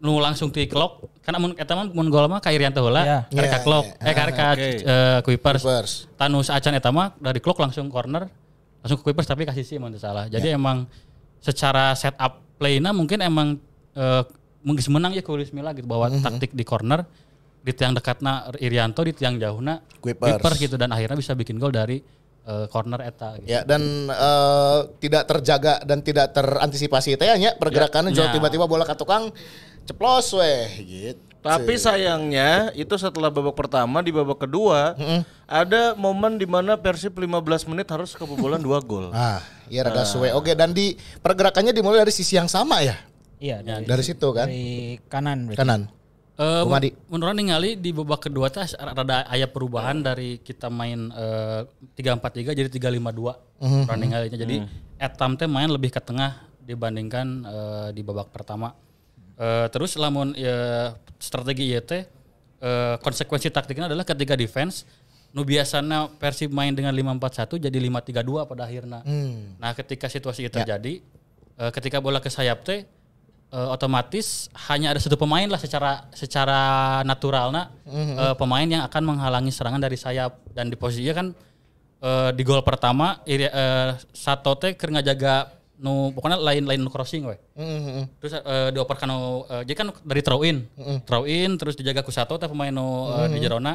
Nu langsung di clock karena mun eta mah mun gol mah ka Irianto heula, yeah. yeah, klok, iya, yeah. eh karena okay. uh, Tanus acan eta mah dari klok langsung corner, langsung ke Kuipers tapi kasih sih mun salah. Jadi yeah. emang secara setup playnya mungkin emang uh, eh, mungkin menang ya Kulis Mila gitu bahwa mm-hmm. taktik di corner di tiang dekatna Irianto di tiang jauhna Kuipers. gitu dan akhirnya bisa bikin gol dari Eh, corner eta gitu. Ya dan uh, tidak terjaga dan tidak terantisipasi teh ya pergerakannya ya. tiba-tiba bola ke tukang ceplos weh gitu. Tapi sayangnya itu setelah babak pertama di babak kedua mm -hmm. ada momen di mana Persib 15 menit harus kebobolan dua gol. Ah, iya rada nah. suwe. Oke, dan di pergerakannya dimulai dari sisi yang sama ya? Iya, dari, dari situ kan. Dari kanan Kanan. Um, eh, Bung Menurut ningali di babak kedua tas ada ayah perubahan hmm. dari kita main eh, tiga empat tiga jadi tiga lima dua. Mhm. running kali jadi hmm. etam teh main lebih ke tengah dibandingkan uh, di babak pertama. Uh, terus lamun ya, strategi ya teh uh, konsekuensi taktiknya adalah ketika defense nu biasanya versi main dengan lima empat satu jadi lima tiga dua pada akhirnya. Hmm. Nah, ketika situasi itu ya. terjadi uh, ketika bola ke sayap teh uh, otomatis hanya ada satu pemain lah secara secara naturalnya mm-hmm. uh, pemain yang akan menghalangi serangan dari sayap dan di posisinya kan uh, di gol pertama iri, uh, Sato teh keur jaga nu pokoknya lain-lain crossing weh Mm-hmm. Terus uh, dioper kanu uh, jadi kan dari throw in. Mm-hmm. Throw in terus dijaga ku Sato teh pemain nu mm-hmm. di mhm. Jerona.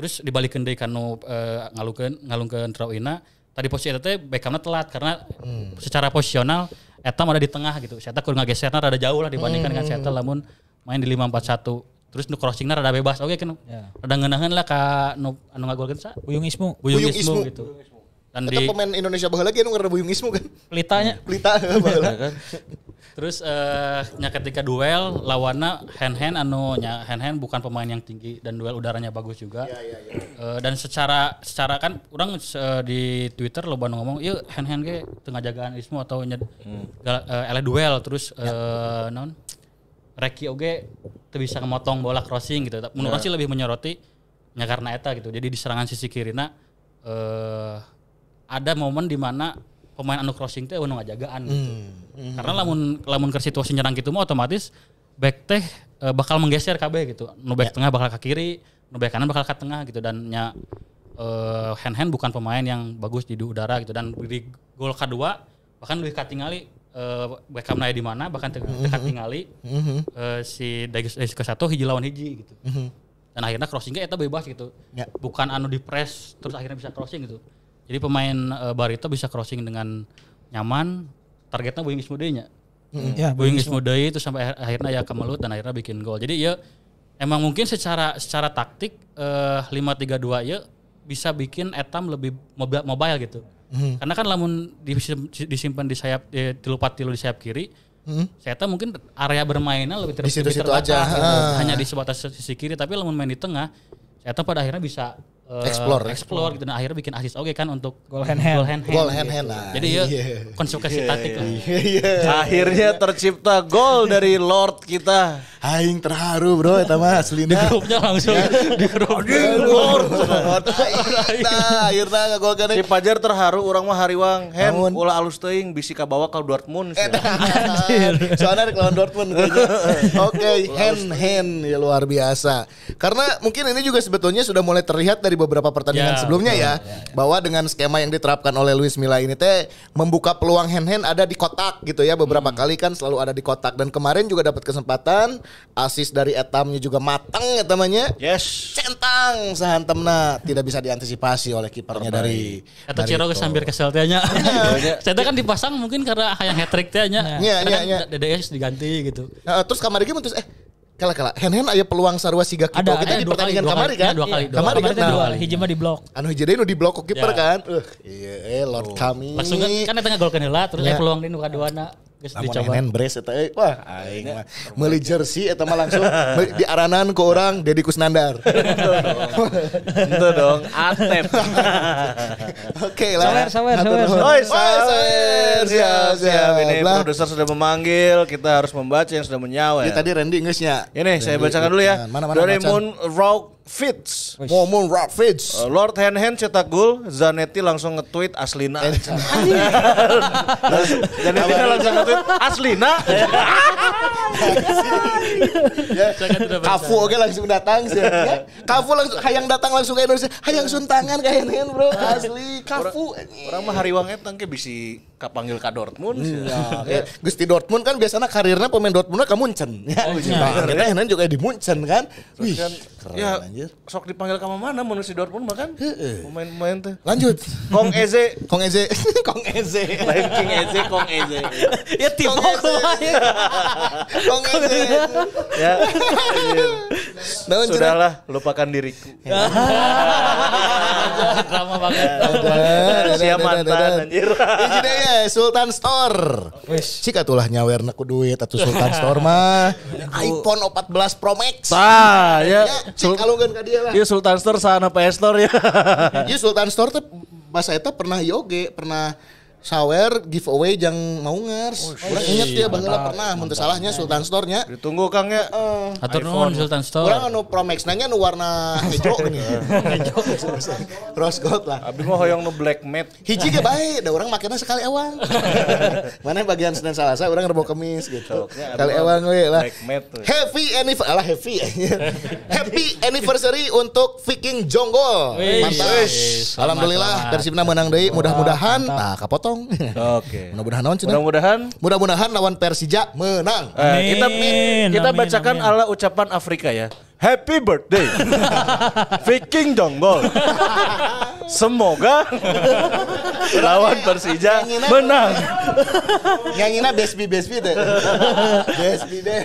Terus dibalikin deui kan nu uh, ngalungkeun ngalungkeun throw inna tadi posisi eta teh Beckhamnya telat karena hmm. secara posisional Etam ada di tengah gitu. Seta kudu ngageserna rada jauh lah dibandingkan hmm. dengan Seta lamun main di 541 terus nu crossingnya rada bebas oke kan yeah. rada ngeunaheun lah ka nu anu ngagolkeun sa Buyung Ismu Buyung, Buyung Ismu, Ismu gitu dan Eta di pemain Indonesia baheula ge anu ngarep Buyung Ismu kan pelitanya pelita baheula iya kan Terus uh, nya ketika duel lawannya hand hand anu nya hand hand bukan pemain yang tinggi dan duel udaranya bagus juga. Yeah, yeah, yeah. Uh, dan secara secara kan orang uh, di Twitter lo baru ngomong, "Yuk hand hand ke tengah jagaan Ismu atau nya hmm. uh, duel terus uh, ya. non Reki oke okay, bisa motong bola crossing gitu. Menurut yeah. sih lebih menyoroti nya karena eta gitu. Jadi di serangan sisi kiri nah uh, ada momen di mana pemain anu crossing teh anu ngajagaan gitu. Hmm. Hmm. Karena lamun lamun ke situasi nyerang gitu mah otomatis back teh uh, bakal menggeser KB gitu. Nu back yeah. tengah bakal ke kiri, nu back kanan bakal ke tengah gitu dan nya uh, e, hand hand bukan pemain yang bagus di udara gitu dan di gol kedua bahkan lebih katingali uh, Beckham naya di mana bahkan dekat mm -hmm. tingali mm uh, si Dagis eh, ke satu hiji lawan hiji gitu. Hmm. Dan akhirnya crossingnya itu bebas gitu. Yeah. Bukan anu di press terus akhirnya bisa crossing gitu jadi pemain uh, Barito bisa crossing dengan nyaman. Targetnya Boeing Ismudeynya. Hmm. Ya, Boeing Ismudey itu sampai akhirnya ya kemelut dan akhirnya bikin gol. Jadi ya emang mungkin secara secara taktik 5-3-2 eh, ya bisa bikin etam lebih mobile, mobile gitu. Hmm. Karena kan lamun disimpan di sayap eh, tilupat tilu di sayap kiri, Hmm. Saya tahu mungkin area bermainnya lebih ter di situ, -situ terbatas, aja. Ah. Gitu. Hanya di sebatas sisi kiri, tapi lamun main di tengah, saya tahu pada akhirnya bisa uh, explore, explore gitu Nah akhirnya bikin asis oke okay, kan untuk goal hand hand goal hand hand, goal hand, -hand gitu. Hand, Jadi ya yeah. konsultasi yeah. taktik lah. Yeah. Yeah. Akhirnya tercipta gol dari Lord kita. Aing terharu bro itu mah asli Di grupnya langsung iya. di grup Lord. Nah, akhirnya gol kan. Si Pajar terharu Orang mah hariwang hand ulah alus teing bisi kabawa bawa Dortmund. Soalnya lawan Dortmund. Oke, hand hand ya luar biasa. Karena mungkin ini juga sebetulnya sudah mulai terlihat dari beberapa pertandingan yeah, sebelumnya ya, ya, ya bahwa dengan skema yang diterapkan oleh Luis Milla ini teh membuka peluang hand-hand ada di kotak gitu ya beberapa hmm. kali kan selalu ada di kotak dan kemarin juga dapat kesempatan asis dari Etamnya juga matang ya temannya. Yes. Centang sehantemna tidak bisa diantisipasi oleh kipernya dari atau Ciro sambil kesel teh nya. Iya, iya. kan dipasang mungkin karena hayang hat trick teh nya. Iya iya kan iya. DDS diganti gitu. Nah, terus kamari ge eh kalah kalah, Hen hen ayah peluang sarua siga kita ada, kita di pertandingan kamari kan? Dua kali. kamari kan dua kali. Kan? Iya, iya. kan? nah. Hiji mah di blok. Anu hiji deh, nu di blok kiper iya. kan. Eh, iya Lord kami. Langsung kan eta kan gol kenila terus aya peluang di nu kaduana. Lamun bres itu, eh, Wah, ah, aing iya. mah meli jersey itu mah langsung di aranan ke orang deddy Kusnandar. Itu dong, atep. Oke lah. Sawer, sawer, sawer. Oi, sawer. Siap, siap. Ini produser sudah memanggil, kita harus membaca yang sudah menyawer. Ini tadi Randy ngesnya. Ini saya bacakan dulu ya. Mana mana. Doraemon Rock Fitz, Momon Rock Fitz. Uh, Lord Hand Hand cetak gol, Zanetti langsung nge-tweet Aslina. Eh, Zanetti langsung nge-tweet Aslina. Ya, ya. Kan Kafu oke langsung datang sih. Ya, Kafu langsung hayang datang langsung ke Indonesia. Hayang suntangan kayak bro nah, asli Kafu. Orang mah hariwang etang ke bisi kapanggil ke Dortmund. ya. Gusti Dortmund kan biasanya karirnya pemain Dortmund ke Munchen. Ya. Oh, iya. Nah, kita ya. juga di Munchen kan. So, Wih, kan, keren ya, anjir. Sok dipanggil ke mana mana si Dortmund mah kan? Pemain-pemain teh. Lanjut. Kong Eze. Kong Eze. Kong Eze. Lain King Eze, Kong Eze. ya tipe Kong Eze. ya. Iya. Nah, Sudahlah, lupakan diriku. Drama banget. Siap mantan anjir. ya. Iya, Sultan Store. Wis. Sika tulah nyawer duit atau Sultan Store mah. iPhone 14 Pro Max. Tah, ya. Cik gak ka dia lah. Ieu iya, Sultan Store sana PS Store ya. Ieu iya, Sultan Store tuh, masa itu pernah yoge, pernah sawer giveaway yang mau ngers. Oh, orang inget ya bahwa pernah Menteri salahnya Sultan Store-nya. Ditunggu Kang ya. Uh, Atur nuhun Sultan Store. Orang anu Pro max nanya anu warna hijau nih. Hijau. Rose gold lah. Abi mau hoyong nu black matte. Hiji ge bae, da urang makena sekali awang. Mana bagian Senin Selasa urang rebo kemis gitu. Kali awang we lah. Happy anniversary lah happy. happy anniversary untuk Viking Jonggol. Mantap. Alhamdulillah dari Sibna menang deui mudah-mudahan. Nah, kapoto potong. Oke. Mudah-mudahan lawan Mudah-mudahan mudah-mudahan lawan Persija menang. Eh, amin. Kita kita bacakan amin. ala ucapan Afrika ya. Happy birthday. Viking Donggol. Semoga lawan Persija menang. Nyanyinya besbi besbi deh. Besbi deh.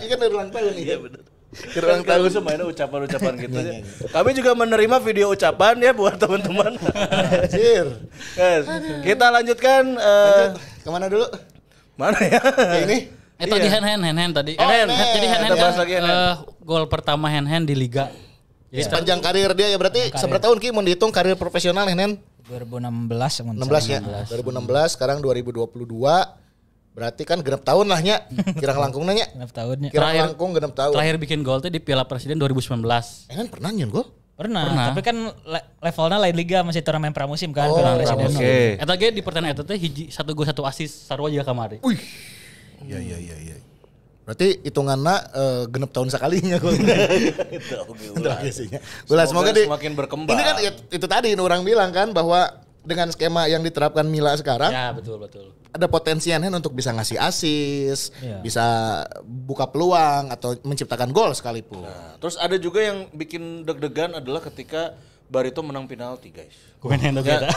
Ini kan ulang tahun nih. Iya benar. Kurang kan tahu semua semuanya ucapan-ucapan gitu. Iya, iya, iya. Kami juga menerima video ucapan ya buat teman-teman. Anjir. yes. Kita lanjutkan uh, Lanjut. kemana dulu? Mana ya? ini. Eh tadi hand hand hand hand tadi. Oh, hand, hand. Jadi hand hand. Kita kan, lagi hand, hand. Uh, eh, gol pertama hand hand di liga. Ya. Sepanjang karir dia ya berarti karir. seberapa tahun Ki mau dihitung karir profesional hand hand? 2016 16 ya. 2016 ya. sekarang 2022 Berarti kan genap tahun lah nya. Kira langkung nanya. Genap tahun ya. Kira terakhir, langkung genap tahun. Terakhir bikin gol tuh di Piala Presiden 2019. Eh kan pernah nyen gol? Pernah, pernah, tapi kan le levelnya lain liga masih turnamen pramusim kan. Oh, pramusim. Okay. Eta ge di pertandingan eta teh hiji satu gol satu asis sarua juga kamari. Wih. Iya iya iya iya. Berarti hitungannya uh, genep tahun sekali sekalinya gue. Ulah semoga, semoga di, semakin berkembang. Ini kan itu, itu tadi orang bilang kan bahwa dengan skema yang diterapkan Mila sekarang. Ya, betul betul. Ada potensi Enhen untuk bisa ngasih asis, ya. bisa buka peluang atau menciptakan gol sekalipun. Nah, terus ada juga yang bikin deg-degan adalah ketika Barito menang penalti guys. Kuen Hendo ya. kita.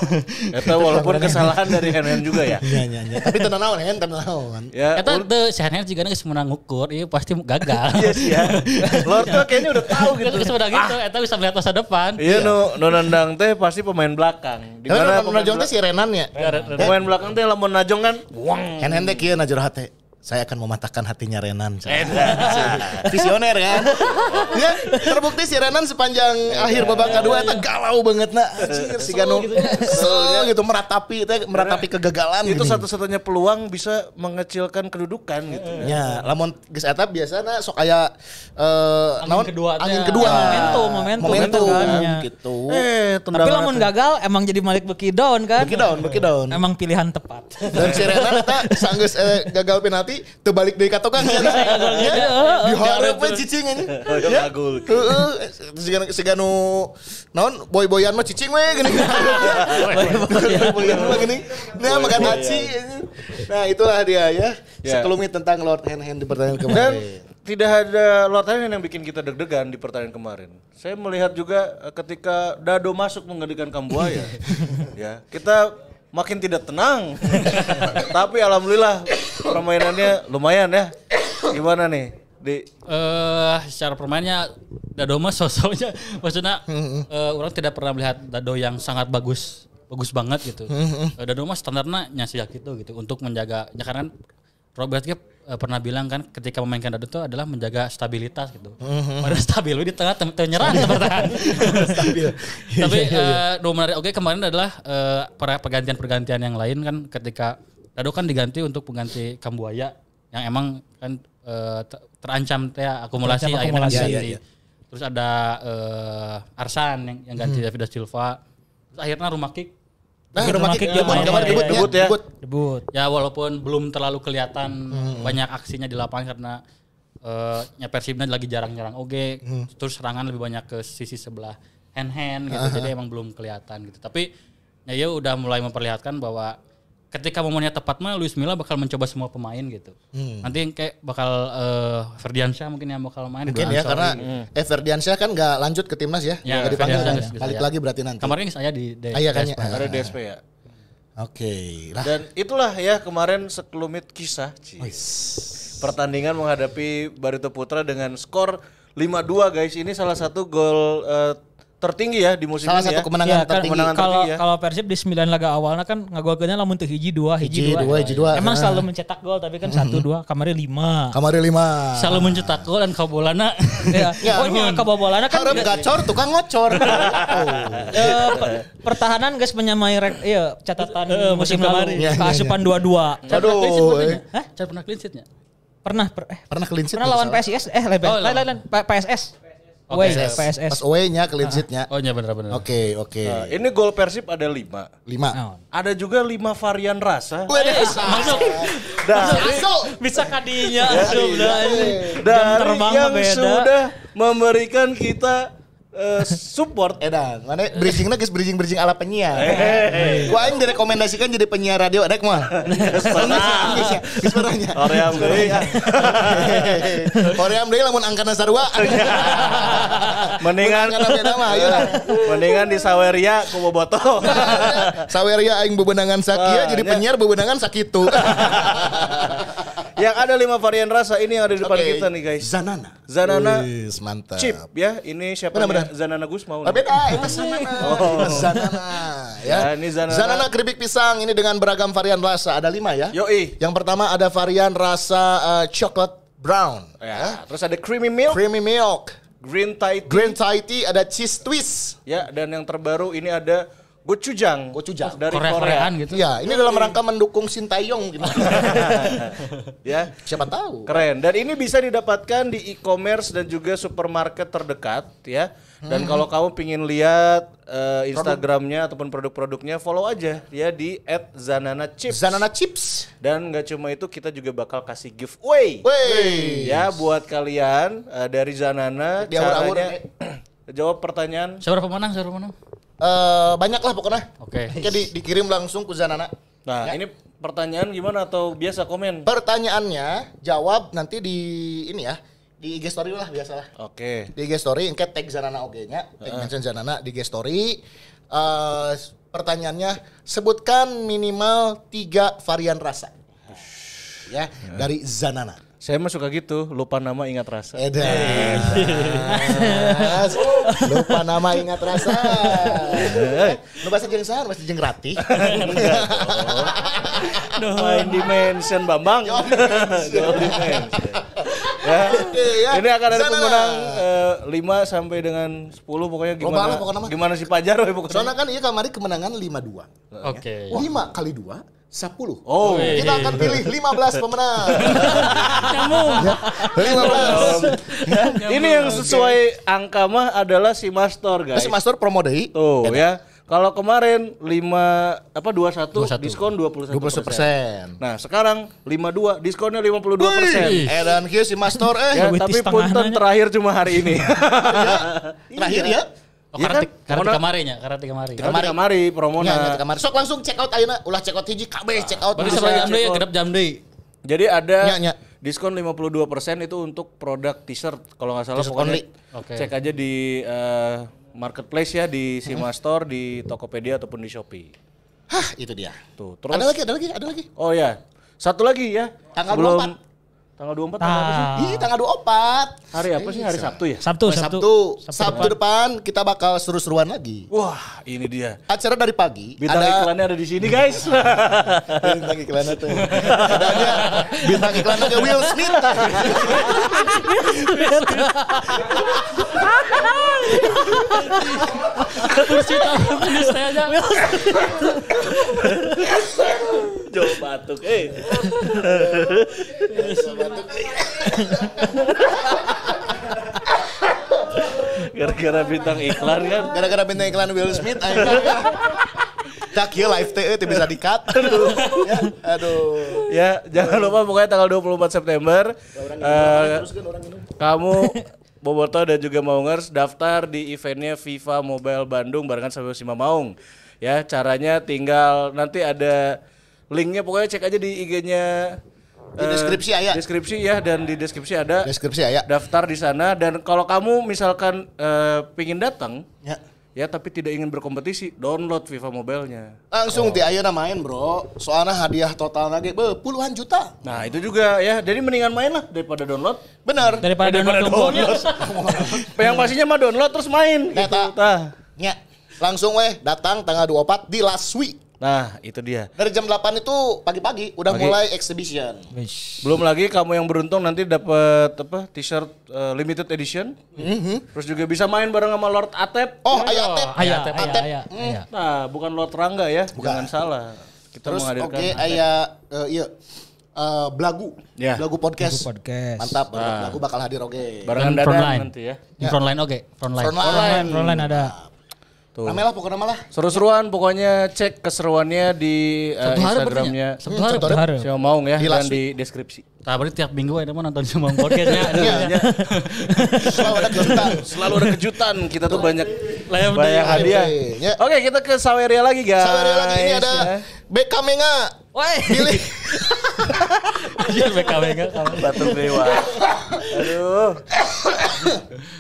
Eta ya, walaupun kesalahan dari Hendo juga ya. Iya iya iya. Tapi tenang naon Hendo tenang naon. Ya. Eta teu si Hendo juga geus menang ngukur, iya pasti gagal. Iya sih ya. Lord tuh kayaknya udah tahu gitu. Geus menang gitu, ah. eta bisa melihat masa depan. Iya, iya. nu nu nandang teh pasti pemain belakang. Di mana pemain najong teh si Renan ya. Pemain belakang teh lamun najong kan. Wang. Hendo teh kieu najur hate saya akan mematahkan hatinya Renan. Eh, nah, Visioner kan? ya, terbukti si Renan sepanjang akhir babak kedua itu galau banget nak. Si Ganu gitu, kan. gitu meratapi itu meratapi kegagalan. Itu satu-satunya peluang bisa mengecilkan kedudukan gitu. Kan. Ya, lamun geus eta biasana sok aya eh kedua. angin kedua. Ah, momentum, momentum, momentum kan. Ya. gitu. Eh, Tapi lamun gagal emang jadi Malik down kan? down, Beki down. Emang pilihan tepat. Dan si Renan eta sanggup eh, gagal penalti jadi terbalik dari katokan kan. Ya, diharapkan cicing ini Ya, seganu seganu boy-boyan mah cicing weh gini. Boy-boyan gini. Nah, makan aci. Ya. Nah, itulah dia ya. ya. Sekelumit tentang Lord Hand Hand di pertanyaan kemarin tidak ada Lord hand yang bikin kita deg-degan di pertandingan kemarin. Saya melihat juga eh, ketika Dado masuk menggantikan Kambuaya, ya kita makin tidak tenang. Tapi alhamdulillah permainannya lumayan ya. Gimana nih? di uh, secara permainnya Dado mah sosoknya maksudnya uh, orang tidak pernah melihat Dado yang sangat bagus bagus banget gitu. Uh, Dado mah standarnya nyasia gitu gitu untuk menjaga ya karena kan Robert Gap pernah bilang kan ketika memainkan Dado itu adalah menjaga stabilitas gitu. Mm-hmm. Pada stabil di tengah penyerang bertahan. Tapi iya, iya, iya. uh, menarik oke okay, kemarin adalah uh, para pergantian-pergantian yang lain kan ketika Dado kan diganti untuk pengganti Kambuaya yang emang kan e, terancam teh akumulasi, terancam akumulasi akhirnya ya, ya, ya. terus ada e, Arsan yang, yang ganti hmm. David Silva terus akhirnya Rumakik nah, rumah kick ah, dia iya, main eh, iya, iya, debut, debut ya debut. debut ya walaupun belum terlalu kelihatan hmm. hmm, hmm. banyak aksinya di lapangan karena uh, Persibnya lagi jarang-jarang oke hmm. terus serangan lebih banyak ke sisi sebelah hand hand gitu uh -huh. jadi emang belum kelihatan gitu tapi ya, ya udah mulai memperlihatkan bahwa ketika momennya tepat mah Luis Milla bakal mencoba semua pemain gitu. Hmm. Nanti kayak bakal uh, eh, Ferdiansyah mungkin yang bakal main. Mungkin ya karena hmm. eh Ferdiansyah kan nggak lanjut ke timnas ya. ya dipanggil kan. Ya? Balik ya. lagi berarti nanti. Kemarin saya di DSP. Ah, iya kan. Ya? Ada ah, ah, DSP ya. Oke. Okay. Dan itulah ya kemarin sekelumit kisah. Cis. Pertandingan menghadapi Barito Putra dengan skor 5-2 guys. Ini salah satu gol uh, tertinggi ya di musim Salah ini. satu ya. kemenangan ya, kan, tertinggi. Kemenangan kalau tertinggi ya. kalau Persib di 9 laga awalnya kan ngagolkeunnya lamun teu hiji dua, hiji, hiji dua. dua, hiji dua. Emang nah. selalu mencetak gol tapi kan satu mm-hmm. dua, kamari lima. Kamari lima. Selalu mencetak gol dan kabolana. Iya. ya. Oh iya kabolana kan harap gacor tukang ngocor. oh. e, pertahanan guys menyamai rek, iya catatan e, musim, musim kemarin. Ya, Keasupan iya. dua-dua. Ya, ya. Aduh. Cara pernah clean sheet Pernah per, eh, pernah clean sheet. Pernah lawan PSIS eh lebih. Oh, lain lain PSS. Away, okay. PSS. Pas away-nya clean ah. sheet-nya. Oh iya benar-benar. Oke, okay, oke. Okay. Nah, ini gol Persib ada lima. Lima. Oh. Ada juga lima varian rasa. Wih, masuk. Dari, masuk. Bisa kadinya. ya, dari, dari yang beda. sudah memberikan kita Eh, support edan eh, mana bridging lagi bridging bridging ala penyiar eh, gua yang direkomendasikan jadi penyiar radio ada mah Korea mereka, Korea deui koream lamun angkana sarua mendingan mendingan di saweria ku boboto saweria aing bebenangan sakia jadi ah, iya. penyiar bebenangan sakitu yang ada lima varian rasa ini yang ada di depan okay. kita nih guys. Zanana. Zanana. Wih, mantap. Chip ya. Ini siapa benar, benar. Zanana Gus mau. Ah, beda, itu Zanana. Oh. Zanana ya. ya ini Zanana. Zanana keripik pisang ini dengan beragam varian rasa. Ada lima ya. Yoi. Yang pertama ada varian rasa uh, eh, coklat brown. Ya. ya. Terus ada creamy milk. Creamy milk. Green Thai tea. Green Thai tea ada cheese twist. Ya, dan yang terbaru ini ada Gochujang. Gochujang. Dari Korea. Koreaan gitu. Ya, ini dalam rangka mendukung Sintayong gitu. ya. Siapa tahu. Keren. Dan ini bisa didapatkan di e-commerce dan juga supermarket terdekat ya. Dan hmm. kalau kamu pingin lihat uh, Instagramnya Produk. ataupun produk-produknya follow aja ya di @zanana_chips. Zanana Chips. Dan nggak cuma itu kita juga bakal kasih giveaway. Wey. Ya buat kalian uh, dari Zanana. Di caranya, awur ya. -awur. jawab pertanyaan. Siapa pemenang? Siapa pemenang? uh, banyak lah pokoknya. Oke. Okay. Jadi dikirim langsung ke Zanana. Nah, ya. ini pertanyaan gimana atau biasa komen? Pertanyaannya jawab nanti di ini ya di IG story lah biasalah. Oke. Okay. Di IG story engke tag Zanana OG-nya, tag uh. mention Zanana di IG story. Uh, pertanyaannya sebutkan minimal tiga varian rasa. Ya, ya, dari Zanana. Saya mah suka gitu, lupa nama ingat rasa. Eh, Eda. lupa nama ingat rasa. Eh. Lu bahasa jeung sar, Bahasa jeung ratih. Main dimension Bambang. dimension. Ya. ya. Ini akan ada pemenang uh, 5 eh, sampai dengan 10 pokoknya gimana. Lomba, pokoknya gimana si Pajar pokoknya. Soalnya kan iya kemarin kemenangan 5-2. Oke. Okay. Ya. 5 kali 2 10. Oh, oh kita iya. akan pilih 15 pemenang. Nyamuk. 15. Ini yang sesuai okay. angka mah adalah si Master, guys. si Master promo deh. Tuh, Enak. ya. Kalau kemarin 5 apa 21, 21. diskon 21%. 21%. Nah, sekarang 52 diskonnya 52%. Wih. Eh dan kieu si Master eh. ya, tapi punten terakhir cuma hari ini. ya, terakhir ya. Oh, ya karena, kan? kamari nya, karate karena Karate kamari, kamari promona. Ya, kemarin. Sok langsung check out ayeuna, ulah check out hiji kabeh check out. Bari sampai ya, ya, jam 2 ya, jam 2. Jadi ada nya, nya. diskon 52% itu untuk produk t-shirt kalau nggak salah pokoknya. Okay. Cek aja di uh, marketplace ya di Sima mm-hmm. Store, di Tokopedia ataupun di Shopee. Hah, itu dia. Tuh, terus ada lagi, ada lagi, ada lagi. Oh ya. Satu lagi ya. Tanggal sebelum, Tanggal 24 nah. apa sih? Ih, tanggal 24. Hari apa sih? Hari iya. Sabtu ya? Sabtu, Sabtu. Sabtu, Sabtu, Sabtu depan. kita bakal seru-seruan lagi. Wah, ini dia. Acara dari pagi. Bintang ada... iklannya ada di sini, guys. bintang iklannya tuh. Adanya bintang iklannya ada Will Smith. Will Smith. Jauh batuk, eh. Iya, batuk gara-gara bintang iklan kan gara-gara bintang iklan Will Smith Tak ya live TE itu bisa dikat. Aduh. ya, aduh. Ya, jangan lupa pokoknya tanggal 24 September. Ya, uh, kamu Boboto dan juga Maungers daftar di eventnya FIFA Mobile Bandung barengan sama Sima Maung. Ya, caranya tinggal nanti ada linknya pokoknya cek aja di IG-nya di eh, deskripsi ayah Deskripsi ya dan di deskripsi ada. Deskripsi ayah Daftar di sana dan kalau kamu misalkan uh, pingin datang, ya. ya tapi tidak ingin berkompetisi, download FIFA Mobile-nya. Langsung oh. ti ayeuna main, Bro. Soalnya hadiah total lagi be, puluhan juta. Nah, itu juga ya. Jadi mendingan main lah daripada download. Benar. Daripada, daripada download. download. download. Yang pastinya mah download terus main. Nah, gitu. Nah. Ya. Langsung weh datang tanggal 24 di Laswi. Nah, itu dia. Dari jam 8 itu pagi-pagi udah pagi. mulai exhibition. Wish. Belum lagi kamu yang beruntung nanti dapat apa? T-shirt uh, limited edition. Mm -hmm. Terus juga bisa main bareng sama Lord Atep. Oh, oh Atep. Ayah Atep. Atep. Ayah, mm. ayah, Nah, bukan Lord Rangga ya. Bukan. Jangan salah. Kita Terus oke okay, ayah uh, iya uh, Blagu. Yeah. Blagu podcast. Blagu podcast. Mantap, nah. Blagu bakal hadir oke. Okay. Barengan dadah nanti ya. Di frontline oke. Okay. Frontline. Frontline. Frontline. Frontline ada. Tuh. Namanya lah pokoknya malah. Seru-seruan pokoknya cek keseruannya di uh, eh, Instagramnya. Sabtu hari berarti Siapa mau ya di hmm, ya? ya, dan di deskripsi. Nah, berarti tiap minggu ada mau nonton Siapa podcastnya. Iya. selalu ada kejutan. Selalu ada kejutan. Kita tuh banyak banyak hadiah. Oke, kita ke Saweria lagi guys. Saweria lagi ini ada ya. BK Menga. Woi. Pilih. Anjir BKW enggak Batu dewa. Aduh.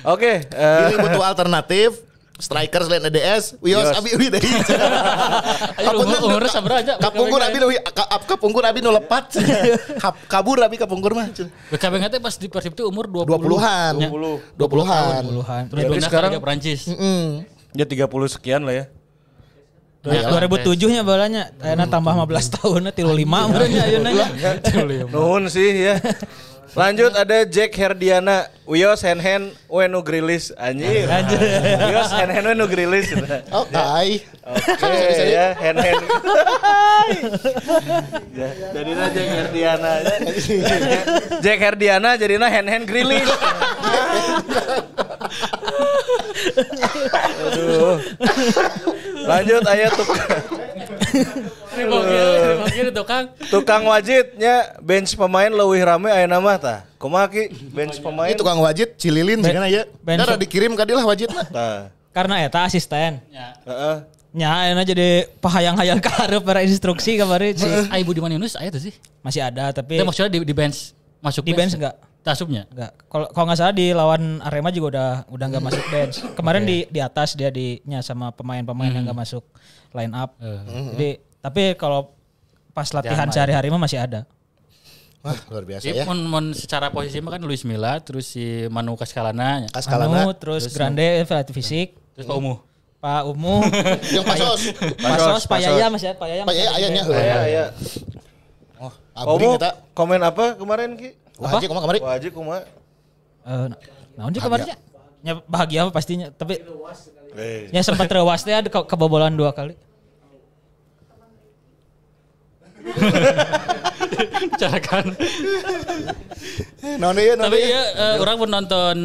Oke, okay, eh. butuh alternatif striker selain EDS wios abi wi dari kapungkur aja kapungkur abi lewi kapungkur abi nu lepat kabur abi kapungkur mah BKB teh pas di Persib tuh umur 20-an 20 20-an 20-an terus ya, sekarang. ke Liga Prancis ya 30 sekian lah ya nah, Ya, 2007 iya. nya balanya, Ayana tambah 15 tahun, 35 umurnya Ayana. Nuhun sih ya. Lanjut ada Jack Herdiana, Wios oh, ya, Henhen Wenu Grilis anjir. Anjir. hand Henhen Wenu Grilis. oke, Oke, ya Henhen. Jadi nah Jack Herdiana. Jack Herdiana jadinya hand Grilis. Aduh. Lanjut ayat tuh. Ini itu tukang. Tukang wajitnya bench pemain lebih rame ayah nama tah. Kumaki ki bench pemain? Ini tukang wajit Cililin ben, aja ya. Dara dikirim kadilah dia lah Ta. Karena ya ta asisten. Ya. -uh. Ya, enak jadi pahayang-hayang karep para instruksi kemarin. Si Ay Budiman Yunus tuh sih? Masih ada tapi. Tapi maksudnya di, di bench masuk di bench, bench enggak? Tasupnya? Enggak. Kalau kalau nggak salah di lawan Arema juga udah udah nggak masuk bench. Kemarin okay. di di atas dia di nya sama pemain-pemain hmm. yang nggak masuk line up. Uh. Jadi tapi kalau pas latihan sehari-hari mah masih ada. Wah, luar biasa iya, ya. Mun, mun secara posisi mah kan Luis Milla, terus si Manu Kaskalana. Kaskalana. Manu, terus, terus Grande eh, fisik. Terus Pak Umuh. Pak Umuh. Yang Pasos. Pasos, Pak Yaya masih ya, Pak Yaya. Pak Yaya ya. ayahnya. Pak Yaya. Oh, Abri kita. Komen apa kemarin Ki? Wah, Haji kumaha kemarin? Wah, Haji kumaha? Eh, naon sih kemarinnya? Ya bahagia pastinya, tapi eh. ya sempat rewas teh kebobolan dua kali. Bicarakan. None ya, none. Tapi ya, uh, orang menonton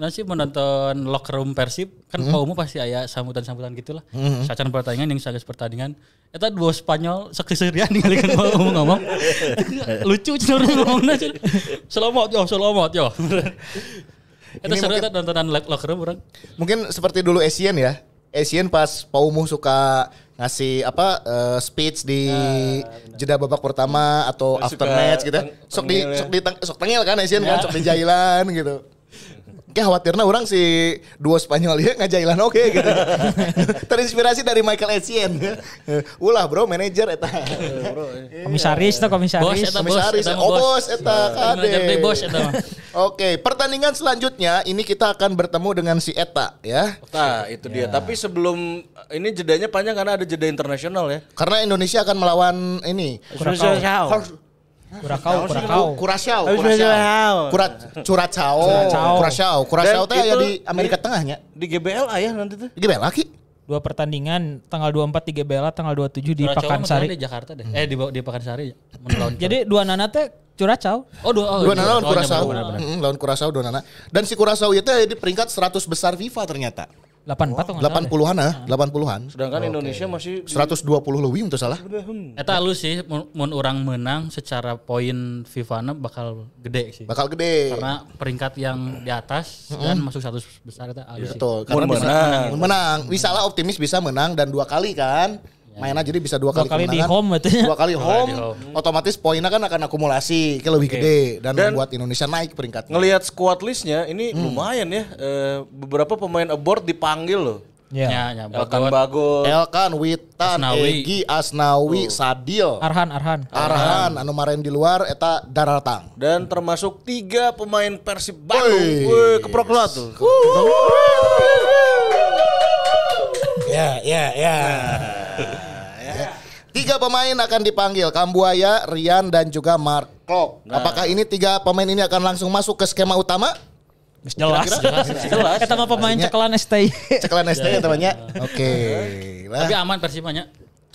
nasi menonton locker room Persib kan mm. Umum pasti ayah sambutan-sambutan gitulah. Mm -hmm. Sacan pertandingan yang sages pertandingan itu dua Spanyol sekeserian ningali kan mau ngomong. Lucu ngomong ngomongna. Selamat yo, selamat yo. Itu seru itu nontonan locker room orang. Mungkin seperti dulu Asian ya. Asian pas Umum suka ngasih apa uh, speech di nah, jeda babak pertama atau after match gitu. Sok di ya. sok di sok tengil kan Asian kan? ya. kan sok di jailan gitu. Kayak khawatirnya orang si duo Spanyol ya ngajailan oke okay, gitu. Terinspirasi dari Michael Essien. Ulah bro, manajer eta. Iya. komisaris tuh komisaris. Bos eta komisaris. Bos, oh bos eta kade. bos eta iya, Oke, pertandingan selanjutnya ini kita akan bertemu dengan si Eta ya. Eta itu dia. Ya. Tapi sebelum ini jedanya panjang karena ada jeda internasional ya. Karena Indonesia akan melawan ini. Kurakau. Kurakau, Kurakau. Kurasiau, Kurasiau. Kurat Curacao, Kurasiau. Kurasiau teh aya di Amerika Tengahnya. Di GBL ayah nanti tuh. Di GBL lagi. dua pertandingan tanggal 24 di GBLA tanggal 27 di Curacao kan Pakansari di Jakarta deh. Hmm. Eh di di Pakansari Jadi dua nana teh Curacao. Oh dua, oh, dua nana iya, lawan Curacao. lawan Curacao dua nana. Dan si Curacao itu ada di peringkat 100 besar FIFA ternyata delapan puluh an an delapan puluh an ah. nah. Sedangkan oh, okay. Indonesia masih puluh lebih untuk salah. Eta lu sih mun orang menang secara poin FIFA-na bakal gede sih. Bakal gede. Karena peringkat yang di atas mm -hmm. dan masuk satu besar eta alus. Iya, betul. Karena mun menang. bisa menang, misalnya optimis bisa menang dan dua kali kan aja jadi bisa dua, dua kali, kemenangan. di home dua kali home, dua home. Hmm. otomatis poinnya kan akan akumulasi ke lebih okay. gede dan, dan membuat Indonesia naik peringkat ngelihat squad listnya ini hmm. lumayan ya e, beberapa pemain abort dipanggil loh Ya, ya, ya Elkan Bagot, Elkan Witan, Asnawi. Egi Asnawi, uh. Sadil, Arhan, Arhan, Arhan, Arhan. anu maren di luar eta Daratang. Dan termasuk tiga pemain Persib Bandung. Woi, keprok tuh. Ya, ya, ya. Nah. Tiga pemain akan dipanggil, Kambuaya, Rian dan juga Mark Nah. Apakah ini tiga pemain ini akan langsung masuk ke skema utama? Jelas, Kira -kira? jelas, jelas. Kita mau pemain ceklan STI. Ceklan STI ya temannya. Oke. Okay. Tapi aman Persibanya.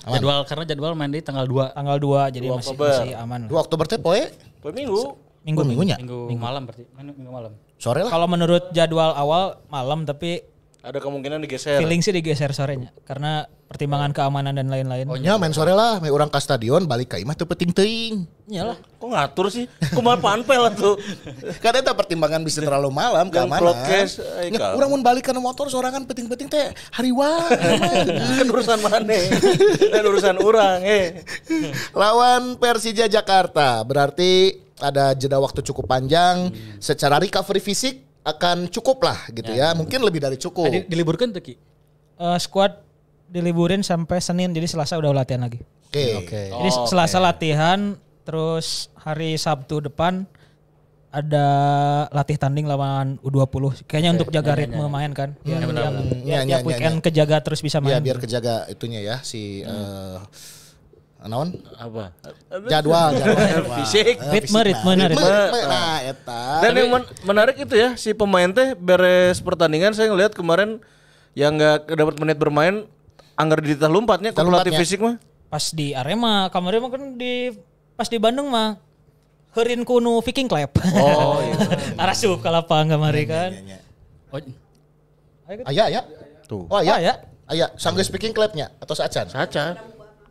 Aman. Jadwal karena jadwal main di tanggal 2. Tanggal 2 jadi 2 masih, masih aman. 2 Oktober teh poe? Poe minggu. Minggu minggunya. Minggu, minggu malam berarti. Minggu malam. Sore lah. Kalau menurut jadwal awal malam tapi ada kemungkinan digeser. Feeling sih digeser sorenya karena pertimbangan oh. keamanan dan lain-lain. Ohnya main sore lah, main orang ke stadion balik ke imah tuh penting ting lah kok ngatur sih? malah panpel tuh. Karena itu pertimbangan bisa terlalu malam keamanan. Prokes, ya, orang mun balik ke motor sorangan peting-peting teh hari kan urusan mana? kan urusan orang eh. Lawan Persija Jakarta berarti ada jeda waktu cukup panjang hmm. secara recovery fisik akan cukup lah gitu ya, ya. ya, ya. mungkin lebih dari cukup. Nah, diliburkan tuh Ki? Uh, squad diliburin sampai Senin jadi Selasa udah latihan lagi. Oke. Okay. Okay. Jadi Selasa okay. latihan, terus hari Sabtu depan ada latih tanding lawan U20. Kayaknya okay. untuk jaga iya, iya, ritme iya. main kan. Iya hmm. ya, ya, ya, ya, kejaga terus bisa main. Iya biar kejaga itunya ya si hmm. uh, Anon? apa jadwal jadwal fisik ritme ritme nah eta nah. dan yang menarik itu ya si pemain teh beres pertandingan saya ngelihat kemarin yang nggak dapat menit bermain anggar di tah lompatnya kalau latih fisik mah pas di Arema kemarin mah kan di pas di Bandung mah herin kuno Viking club oh iya. arasup ke lapang kemarin iya, kan ayah iya, iya. oh, ayah Tuh. Oh, ayah oh, ayah sanggup speaking clubnya atau sacan? Sacan.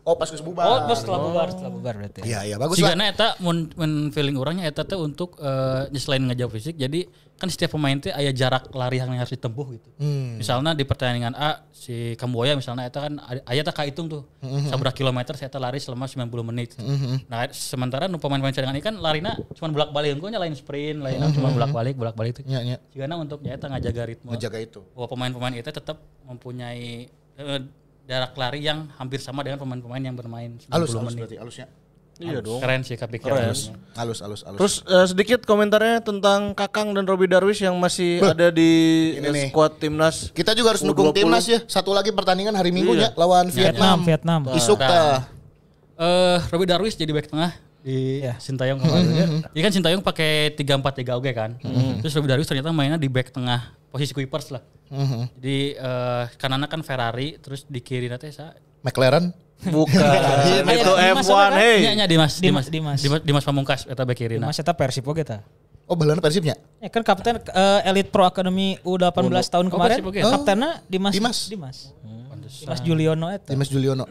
Oh pas geus bubar. Oh pas setelah oh. bubar, setelah bubar berarti. Iya iya bagus. Jika eta mun, mun feeling orangnya eta tuh untuk uh, eh, selain ngejauh fisik jadi kan setiap pemain tuh aya jarak lari yang harus ditempuh gitu. Hmm. Misalnya di pertandingan A si Kamboya misalnya eta kan ayat tak hitung tuh. Mm -hmm. Sabra kilometer saya lari selama 90 menit. Mm -hmm. Nah sementara nu pemain pemain cadangan ini kan larina cuma bolak-balik enggaknya lain sprint, lain mm -hmm. cuma bolak-balik, bolak-balik itu. Iya iya. Jika nah untuk ya eta ngajaga ritme. Ngejaga itu. Bahwa pemain-pemain itu tetap mempunyai uh, jarak lari yang hampir sama dengan pemain-pemain yang bermain. Alus, alus berarti alusnya. Iya dong. Keren sih kepikiran. Alus. alus, alus, alus. Terus uh, sedikit komentarnya tentang Kakang dan Robi Darwis yang masih ada di Ini eh, skuad timnas. Kita juga harus mendukung dukung timnas ya. Satu lagi pertandingan hari Minggu iya. ya lawan Vietnam. Vietnam. Vietnam. Isukta. Nah, eh, uh, Robi Darwis jadi back tengah di ya. Sintayong kemarin. Mm -hmm. kan Sintayong pakai 3-4-3 oke kan. Mm -hmm. Terus lebih dari ternyata mainnya di back tengah posisi Kuipers lah. Mm -hmm. Jadi uh, kanannya kan Ferrari, terus di kiri nanti saya McLaren. Bukan. Iya, iya, itu F1 kan? hey. Nya, Dimas, Dimas, Dimas, Dimas, Dimas Pamungkas eta back kiri. Dimas nah. eta Persib oke ta, Oh, balon Persibnya? Ya kan kapten uh, Elite Pro Academy U18 oh, tahun kemarin. Oh, Persib, okay. Kaptennya Dimas Dimas. Dimas. Hmm. Dimas Juliono eta. Dimas Juliono.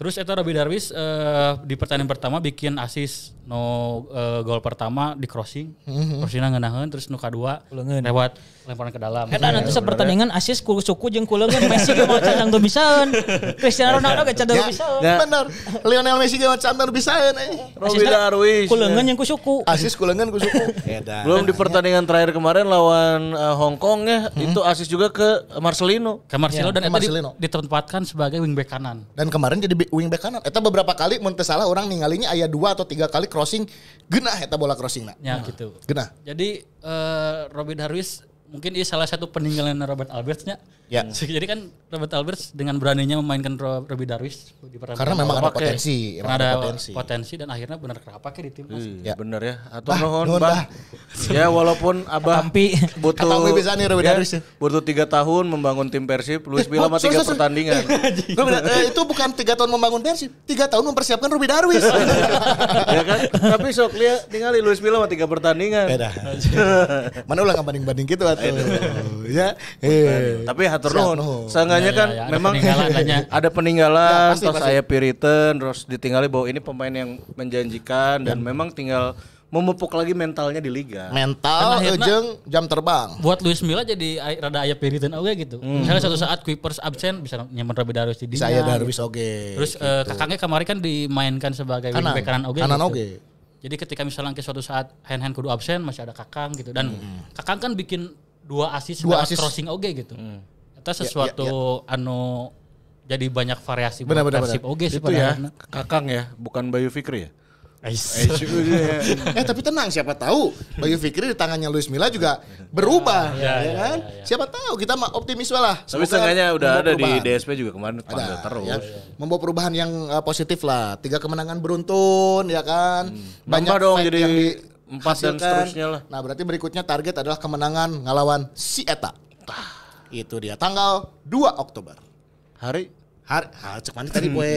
Terus itu Robi Darwis uh, di pertandingan pertama bikin asis no uh, gol pertama di crossing, mm-hmm. crossingnya ngenahen terus nu kedua lewat lemparan ke dalam. Eta nanti sa iya, sepertandingan asis ku suku jeung kuleungeun Messi ge mau cantang tuh bisaan, Cristiano Ronaldo ge cantang tuh Ya, Bener. Lionel Messi ge mau cantang tuh Eh. Robi kan Darwis. Kuleungeun yang ku suku. Asis kuleungeun ku suku. Belum di pertandingan terakhir kemarin lawan uh, Hong Kong ya, hmm itu asis juga ke Marcelino. Ke Marcelino ya, dan itu ditempatkan sebagai wingback kanan. Dan kemarin jadi back kanan eta beberapa kali mun salah orang ninggalinya ayat dua atau tiga kali crossing genah eta bola crossing nah. Ya gitu. Genah. Jadi uh, Robin Harris mungkin ini salah satu peninggalan Robert Albertsnya. Ya. Jadi kan Robert Alberts dengan beraninya memainkan Robby Darwis di Karena memang ada potensi, memang ada potensi. potensi dan akhirnya benar kenapa kerapakai di timnas. Hmm, ya. Benar ya. Atau bah, nuhun bah. bah. ya walaupun Abah Ampi butuh Kata bisa nih Robbie ya, Darwis. Ya. Butuh 3 tahun membangun tim Persib, Luis Milla mah 3 pertandingan. Gue bilang eh, itu bukan tiga tahun membangun Persib, tiga tahun mempersiapkan Robby Darwis. ya kan? Tapi sok lihat tinggal Luis Milla mah 3 pertandingan. Beda. Mana ulang nggak banding-banding gitu ya. Eh. Tapi hatur nuhun. Seenggaknya ya, kan ya, memang ada peninggalan ya, terus saya piriten terus ditinggali bahwa ini pemain yang menjanjikan dan memang tinggal memupuk lagi mentalnya di liga. Mental ujung jam terbang. Buat Luis Milla jadi ay rada aya piritan oke gitu. Hmm. Misalnya suatu saat Kuipers absen bisa nyaman Rabi Darwis di dinya. Saya Darwis gitu. oke. Terus eh, gitu. uh, kakaknya kemarin kan dimainkan sebagai kanan. wingback kanan oke. kanan gitu. Jadi ketika misalnya ke suatu saat hand-hand kudu absen masih ada Kakang gitu dan hmm. Kakang kan bikin dua asis dua asis crossing oke okay, gitu. Hmm. Itu sesuatu ya, ya, ya. anu jadi banyak variasi benar, benar, benar. okay, sih Itu ya, karena. Kakang ya, bukan Bayu Fikri ya? ya. eh tapi tenang siapa tahu Bayu Fikri di tangannya Luis Milla juga berubah ya, ya, ya, kan? Ya, ya, ya. Siapa tahu kita mah optimis lah. Tapi setengahnya udah ada perubahan. di DSP juga kemarin ada, terus. Ya. Membawa perubahan yang uh, positif lah. Tiga kemenangan beruntun ya kan. Hmm. Banyak dong jadi di, empat dan seterusnya lah. Nah berarti berikutnya target adalah kemenangan ngalawan si Eta. Itu dia tanggal 2 Oktober. Hari? Hari, hari ah, cek mana tadi gue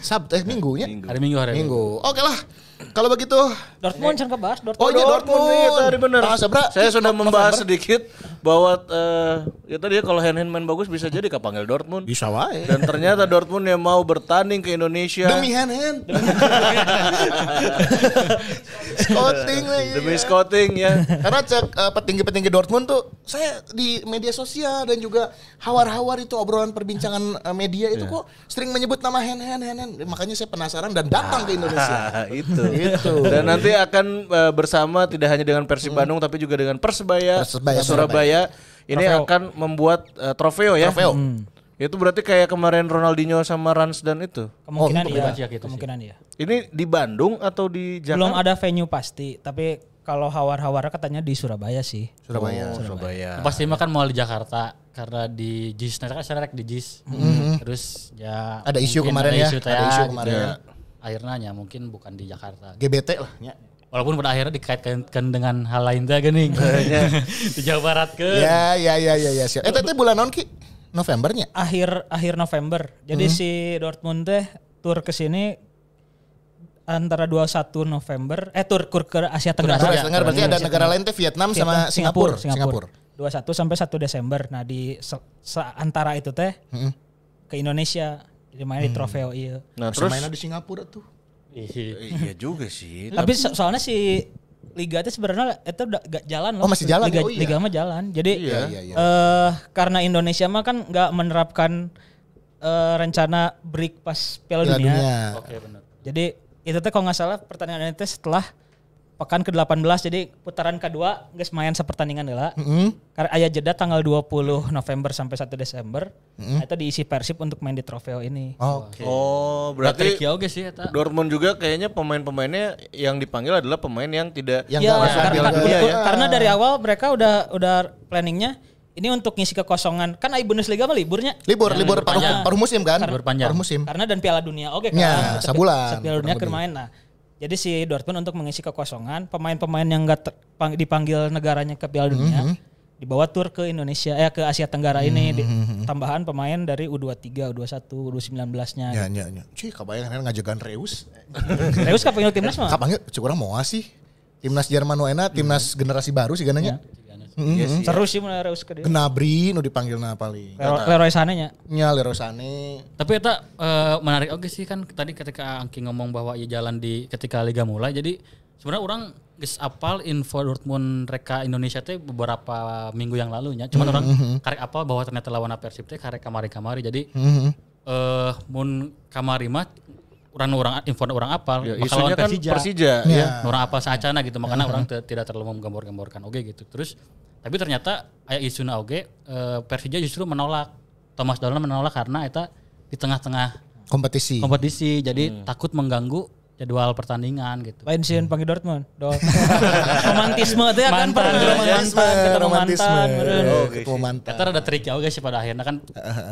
Sabtu eh minggunya? Minggu. Hari Minggu hari Minggu. Oke okay lah. Kalau begitu Dortmund jangan kebahas Dortmund. Oh iya Dortmund, tadi iya, benar. Saya sudah membahas sedikit bahwa ya eh, tadi kalau hand hand main bagus bisa jadi kepanggil Dortmund. Bisa wae. Dan ternyata Dortmund yang mau bertanding ke Indonesia. Demi hand hand. scouting lah iya. Demi scouting ya. Karena cek eh, petinggi-petinggi Dortmund tuh saya di media sosial dan juga hawar-hawar itu obrolan perbincangan eh, media itu iya. kok sering menyebut nama hand hand hand hand. Makanya saya penasaran dan datang ke Indonesia. itu gitu. Dan nanti akan uh, bersama tidak hanya dengan Persib hmm. Bandung tapi juga dengan Persebaya, Persebaya Surabaya. Surabaya. Ini trofeo. akan membuat uh, trofeo ya. Trofeo. Hmm. Itu berarti kayak kemarin Ronaldinho sama Rans dan itu. Kemungkinan oh, iya. Gitu kemungkinan iya. Ini di Bandung atau di Jakarta? Belum ada venue pasti, tapi kalau hawar-hawar katanya di Surabaya sih. Surabaya. Oh, Surabaya. Surabaya. Pasti mah kan mau di Jakarta karena di JIS, nah kan di JIS. Mm -hmm. Terus ya ada isu kemarin ada ya. Isu ada isu kemarin. Gitu. Ya akhirnya mungkin bukan di Jakarta. GBT lah ya. Walaupun pada akhirnya dikaitkan dengan hal lain juga nih. Iya. di Jawa Barat ke. Ya ya ya ya ya. Eh tapi bulan non ki? Novembernya? Akhir akhir November. Jadi hmm. si Dortmund teh tur ke sini antara 21 November eh tur ke Asia Tenggara. Asia Tenggara berarti iya, ada negara lain teh Vietnam, sama Singapura. Singapura. Singapura. 21 sampai 1 Desember. Nah, di se antara itu teh -hmm. ke Indonesia main di hmm. trofeo iya. Nah, terus mainnya di Singapura tuh. iya, iya juga sih. Tapi so soalnya si liga itu sebenarnya itu udah gak jalan loh. Oh masih jalan. Liga, ya? oh, iya. liga mah jalan. Jadi iya. uh, karena Indonesia mah kan nggak menerapkan uh, rencana break pas Piala Dunia. Oke okay, benar. Jadi itu tuh kalau nggak salah pertandingan itu setelah pekan ke-18 jadi putaran kedua nggak semayan sepertandingan lah. Mm -hmm. Karena ayah jeda tanggal 20 November sampai 1 Desember. Mm -hmm. Itu diisi Persib untuk main di trofeo ini. Oke. Okay. Oh, berarti ya, sih ya, Dortmund juga kayaknya pemain-pemainnya yang dipanggil adalah pemain yang tidak yang ya, masuk karena, dunia, ya. karena dari awal mereka udah udah planningnya ini untuk ngisi kekosongan kan ai Bundesliga mah liburnya libur ya, libur, libur paruh, paruh musim kan libur panjang paruh musim karena dan Piala Dunia oke okay, kan ya, sebulan Piala Dunia kemarin nah jadi si Dortmund untuk mengisi kekosongan pemain-pemain yang enggak dipanggil negaranya ke Piala Dunia mm -hmm. dibawa tur ke Indonesia eh ke Asia Tenggara mm -hmm. ini mhm. tambahan pemain dari U23, U21, U19-nya. Ya, gitu. ya, ya. Cuy, kebayang kan ngajakan Reus. Reus kapan panggil timnas eh, mah? panggil? cukup orang mau sih. Timnas Jerman Wena, timnas mm -hmm. generasi baru sih gananya. Ya. Mm -hmm. yes, iya ya. Seru sih mulai Reus ke dia. Gnabry nu dipanggilna paling. Leroy Sané nya. Nya Leroy Sané. Tapi eta uh, menarik oke sih kan tadi ketika Angki ngomong bahwa ya jalan di ketika liga mulai jadi sebenarnya orang geus apal info Dortmund reka Indonesia teh beberapa minggu yang lalu. Cuman mm -hmm. orang mm-hmm. karek apal bahwa ternyata lawan Persib teh karek kamari-kamari. Jadi mm -hmm. uh, mun kamari mah orang orang info orang apal ya, bakal lawan kan Persija. Persija ya. ya. Orang apal saacana gitu makanya ya. orang tidak terlalu menggambar-gambarkan oke gitu. Terus tapi ternyata aya eh, isuna oge eh, Persija justru menolak. Thomas Dolan menolak karena itu di tengah-tengah kompetisi. Kompetisi jadi hmm. takut mengganggu jadwal pertandingan gitu. Lain sih hmm. panggil Dortmund. romantisme itu ya kan mantan, romantisme, romantisme. Oh, mantan, oh, okay. mantan. Kita ada trik ya oke pada akhirnya kan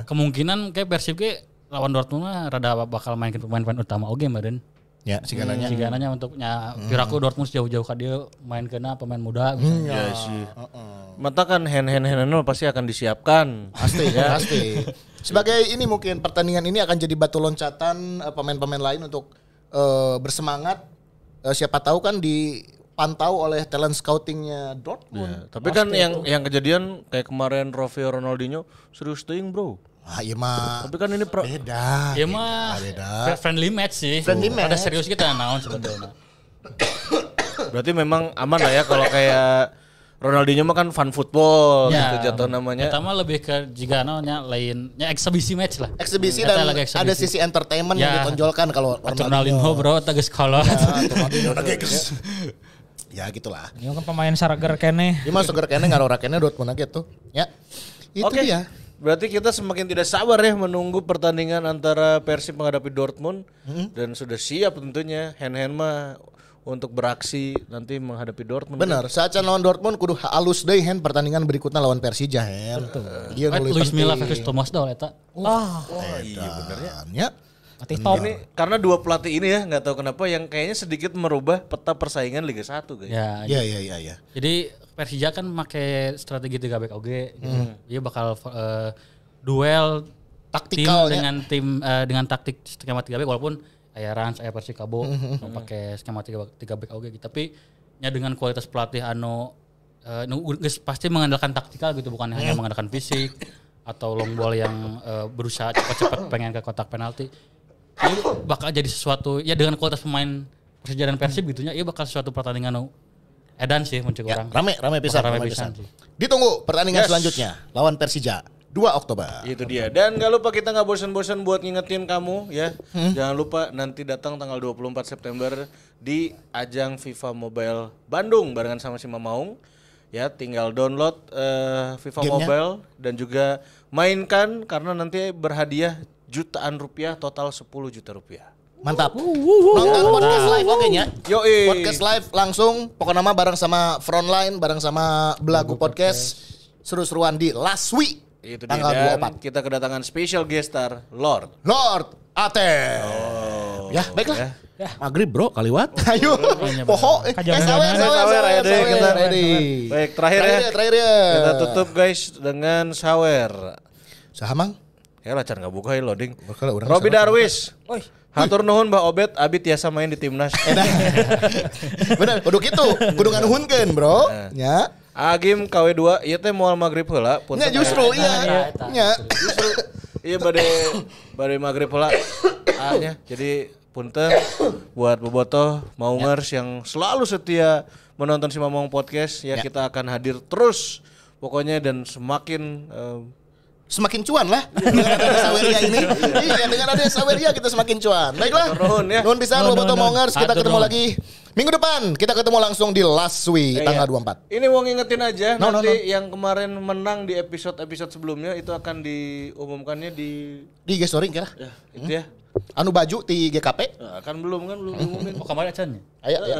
kemungkinan kayak Persib kayak lawan Dortmund mah rada bakal main pemain-pemain utama oke kemarin. Maren. Ya, sigananya. Hmm, sigananya untuknya hmm. Piraku Dortmund jauh-jauh ka dia main kena pemain muda gitu. Hmm, ya, sih. Uh Mata kan hand hand hand, -hand pasti akan disiapkan. Pasti ya. pasti. Sebagai ini mungkin pertandingan ini akan jadi batu loncatan eh, pemain-pemain lain untuk uh, bersemangat. Eh, siapa tahu kan di dipantau oleh talent scoutingnya Dortmund. Ya, tapi kan Pasti kan yang itu. yang kejadian kayak kemarin Rovio Ronaldinho serius ting bro. Ah, iya mah. Tapi kan ini pro beda. Iya mah. Ah, beda. Friendly match sih. Friendly match. Ada serius kita naon sebetulnya. Berarti memang aman lah ya kalau kayak Ronaldinho mah kan fun football ya, gitu jatuh namanya. Pertama lebih ke jika namanya lain ya eksibisi match lah. Eksibisi hmm. dan lagi ada sisi entertainment ya. yang ditonjolkan kalau Ronaldinho. Ronaldinho bro tegas kalau. Ya, tegas. ya gitulah. Ini kan pemain Sarager kene. Ini mah Sarager kene ngaro rakene Dortmund aja tuh. Ya. Itu okay. dia. Berarti kita semakin tidak sabar ya menunggu pertandingan antara Persib menghadapi Dortmund hmm? dan sudah siap tentunya hand-hand mah untuk beraksi nanti menghadapi Dortmund. Benar, saat saat lawan Dortmund kudu halus deh hand pertandingan berikutnya lawan Persija hand. Betul. Dia eh, Luis Milla versus Thomas Doll eta. Wah, oh, oh, iya bener ya. ya. Pelatih top. Ini karena dua pelatih ini ya nggak tahu kenapa yang kayaknya sedikit merubah peta persaingan Liga 1 guys. Ya, ya, ya, ya, ya. Jadi Persija kan pakai strategi tiga back OG. Gitu. Hmm. Dia bakal uh, duel taktikal dengan tim uh, dengan taktik skema tiga back walaupun kayak Rans, kayak Persikabo hmm, hmm, hmm, mau pakai skema tiga tiga back OG gitu. tapi ya dengan kualitas pelatih ano, uh, pasti mengandalkan taktikal gitu bukan hanya mengandalkan fisik atau long ball yang uh, berusaha cepat-cepat pengen ke kotak penalti bakal jadi sesuatu ya dengan kualitas pemain Persija dan Persib gitunya ya bakal sesuatu pertandingan anu edan sih muncul ya, orang. Rame, rame pisan, rame, rame pisan. pisan. Ditunggu pertandingan yes. selanjutnya lawan Persija. 2 Oktober. Itu dia. Dan gak lupa kita nggak bosan-bosan buat ngingetin kamu ya. Hmm? Jangan lupa nanti datang tanggal 24 September di ajang FIFA Mobile Bandung barengan sama si Mamaung. Ya, tinggal download uh, FIFA Mobile dan juga mainkan karena nanti berhadiah jutaan rupiah total 10 juta rupiah. Mantap. Nonton podcast live oke nya. ya. Yo, Podcast live langsung pokoknya nama bareng sama Frontline, bareng sama Belagu Podcast. Seru-seruan di last week. Itu dia. Dan 24. kita kedatangan special guest star Lord. Lord Ate. Oh, ya, baiklah. Ya. ya. Maghrib bro, kaliwat. Oh, Ayo, iya, poho. Eh, eh sawer, sawer, sawer, Baik, terakhir ya. Terakhir ya. Kita tutup guys dengan sawer. Sahamang. Ya eh, lah can buka ya loading. Robi Darwis. Oi. Hatur nuhun Mbak Obet abi tiasa main di timnas. Bener, kudu kitu, kudu kan Bro. ya, Agim KW2 iya teh nah, mau maghrib hula. Ya justru iya. Iya iya bade bade maghrib hula. Ah Jadi punten buat bobotoh maungers ya. yang selalu setia menonton si Mamong Podcast ya, ya. kita akan hadir terus pokoknya dan semakin eh, semakin cuan lah iya. dengan adanya Saweria ini. Iya. iya, dengan adanya Saweria kita semakin cuan. Iya, Baiklah. Nuhun ya. Nuhun pisan Boboto Mongers, kita ketemu lagi minggu depan. Kita ketemu langsung di last week eh, tanggal iya. 24. Ini mau ngingetin aja nanti yang kemarin menang di episode-episode sebelumnya itu akan diumumkannya di di IG story kira. Ya, itu hmm. ya. Anu baju di GKP? Nah, ya, kan belum kan belum hmm. diumumin. Oh, kemarin acan eh, ya. Ayo, ya.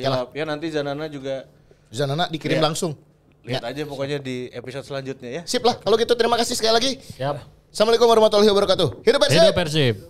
ya, ya nanti Janana juga Zanana dikirim langsung. Lihat ya. aja pokoknya di episode selanjutnya ya. Sip lah. Kalau gitu terima kasih sekali lagi. Siap. Assalamualaikum warahmatullahi wabarakatuh. Hidup Persib. Hidup Persib.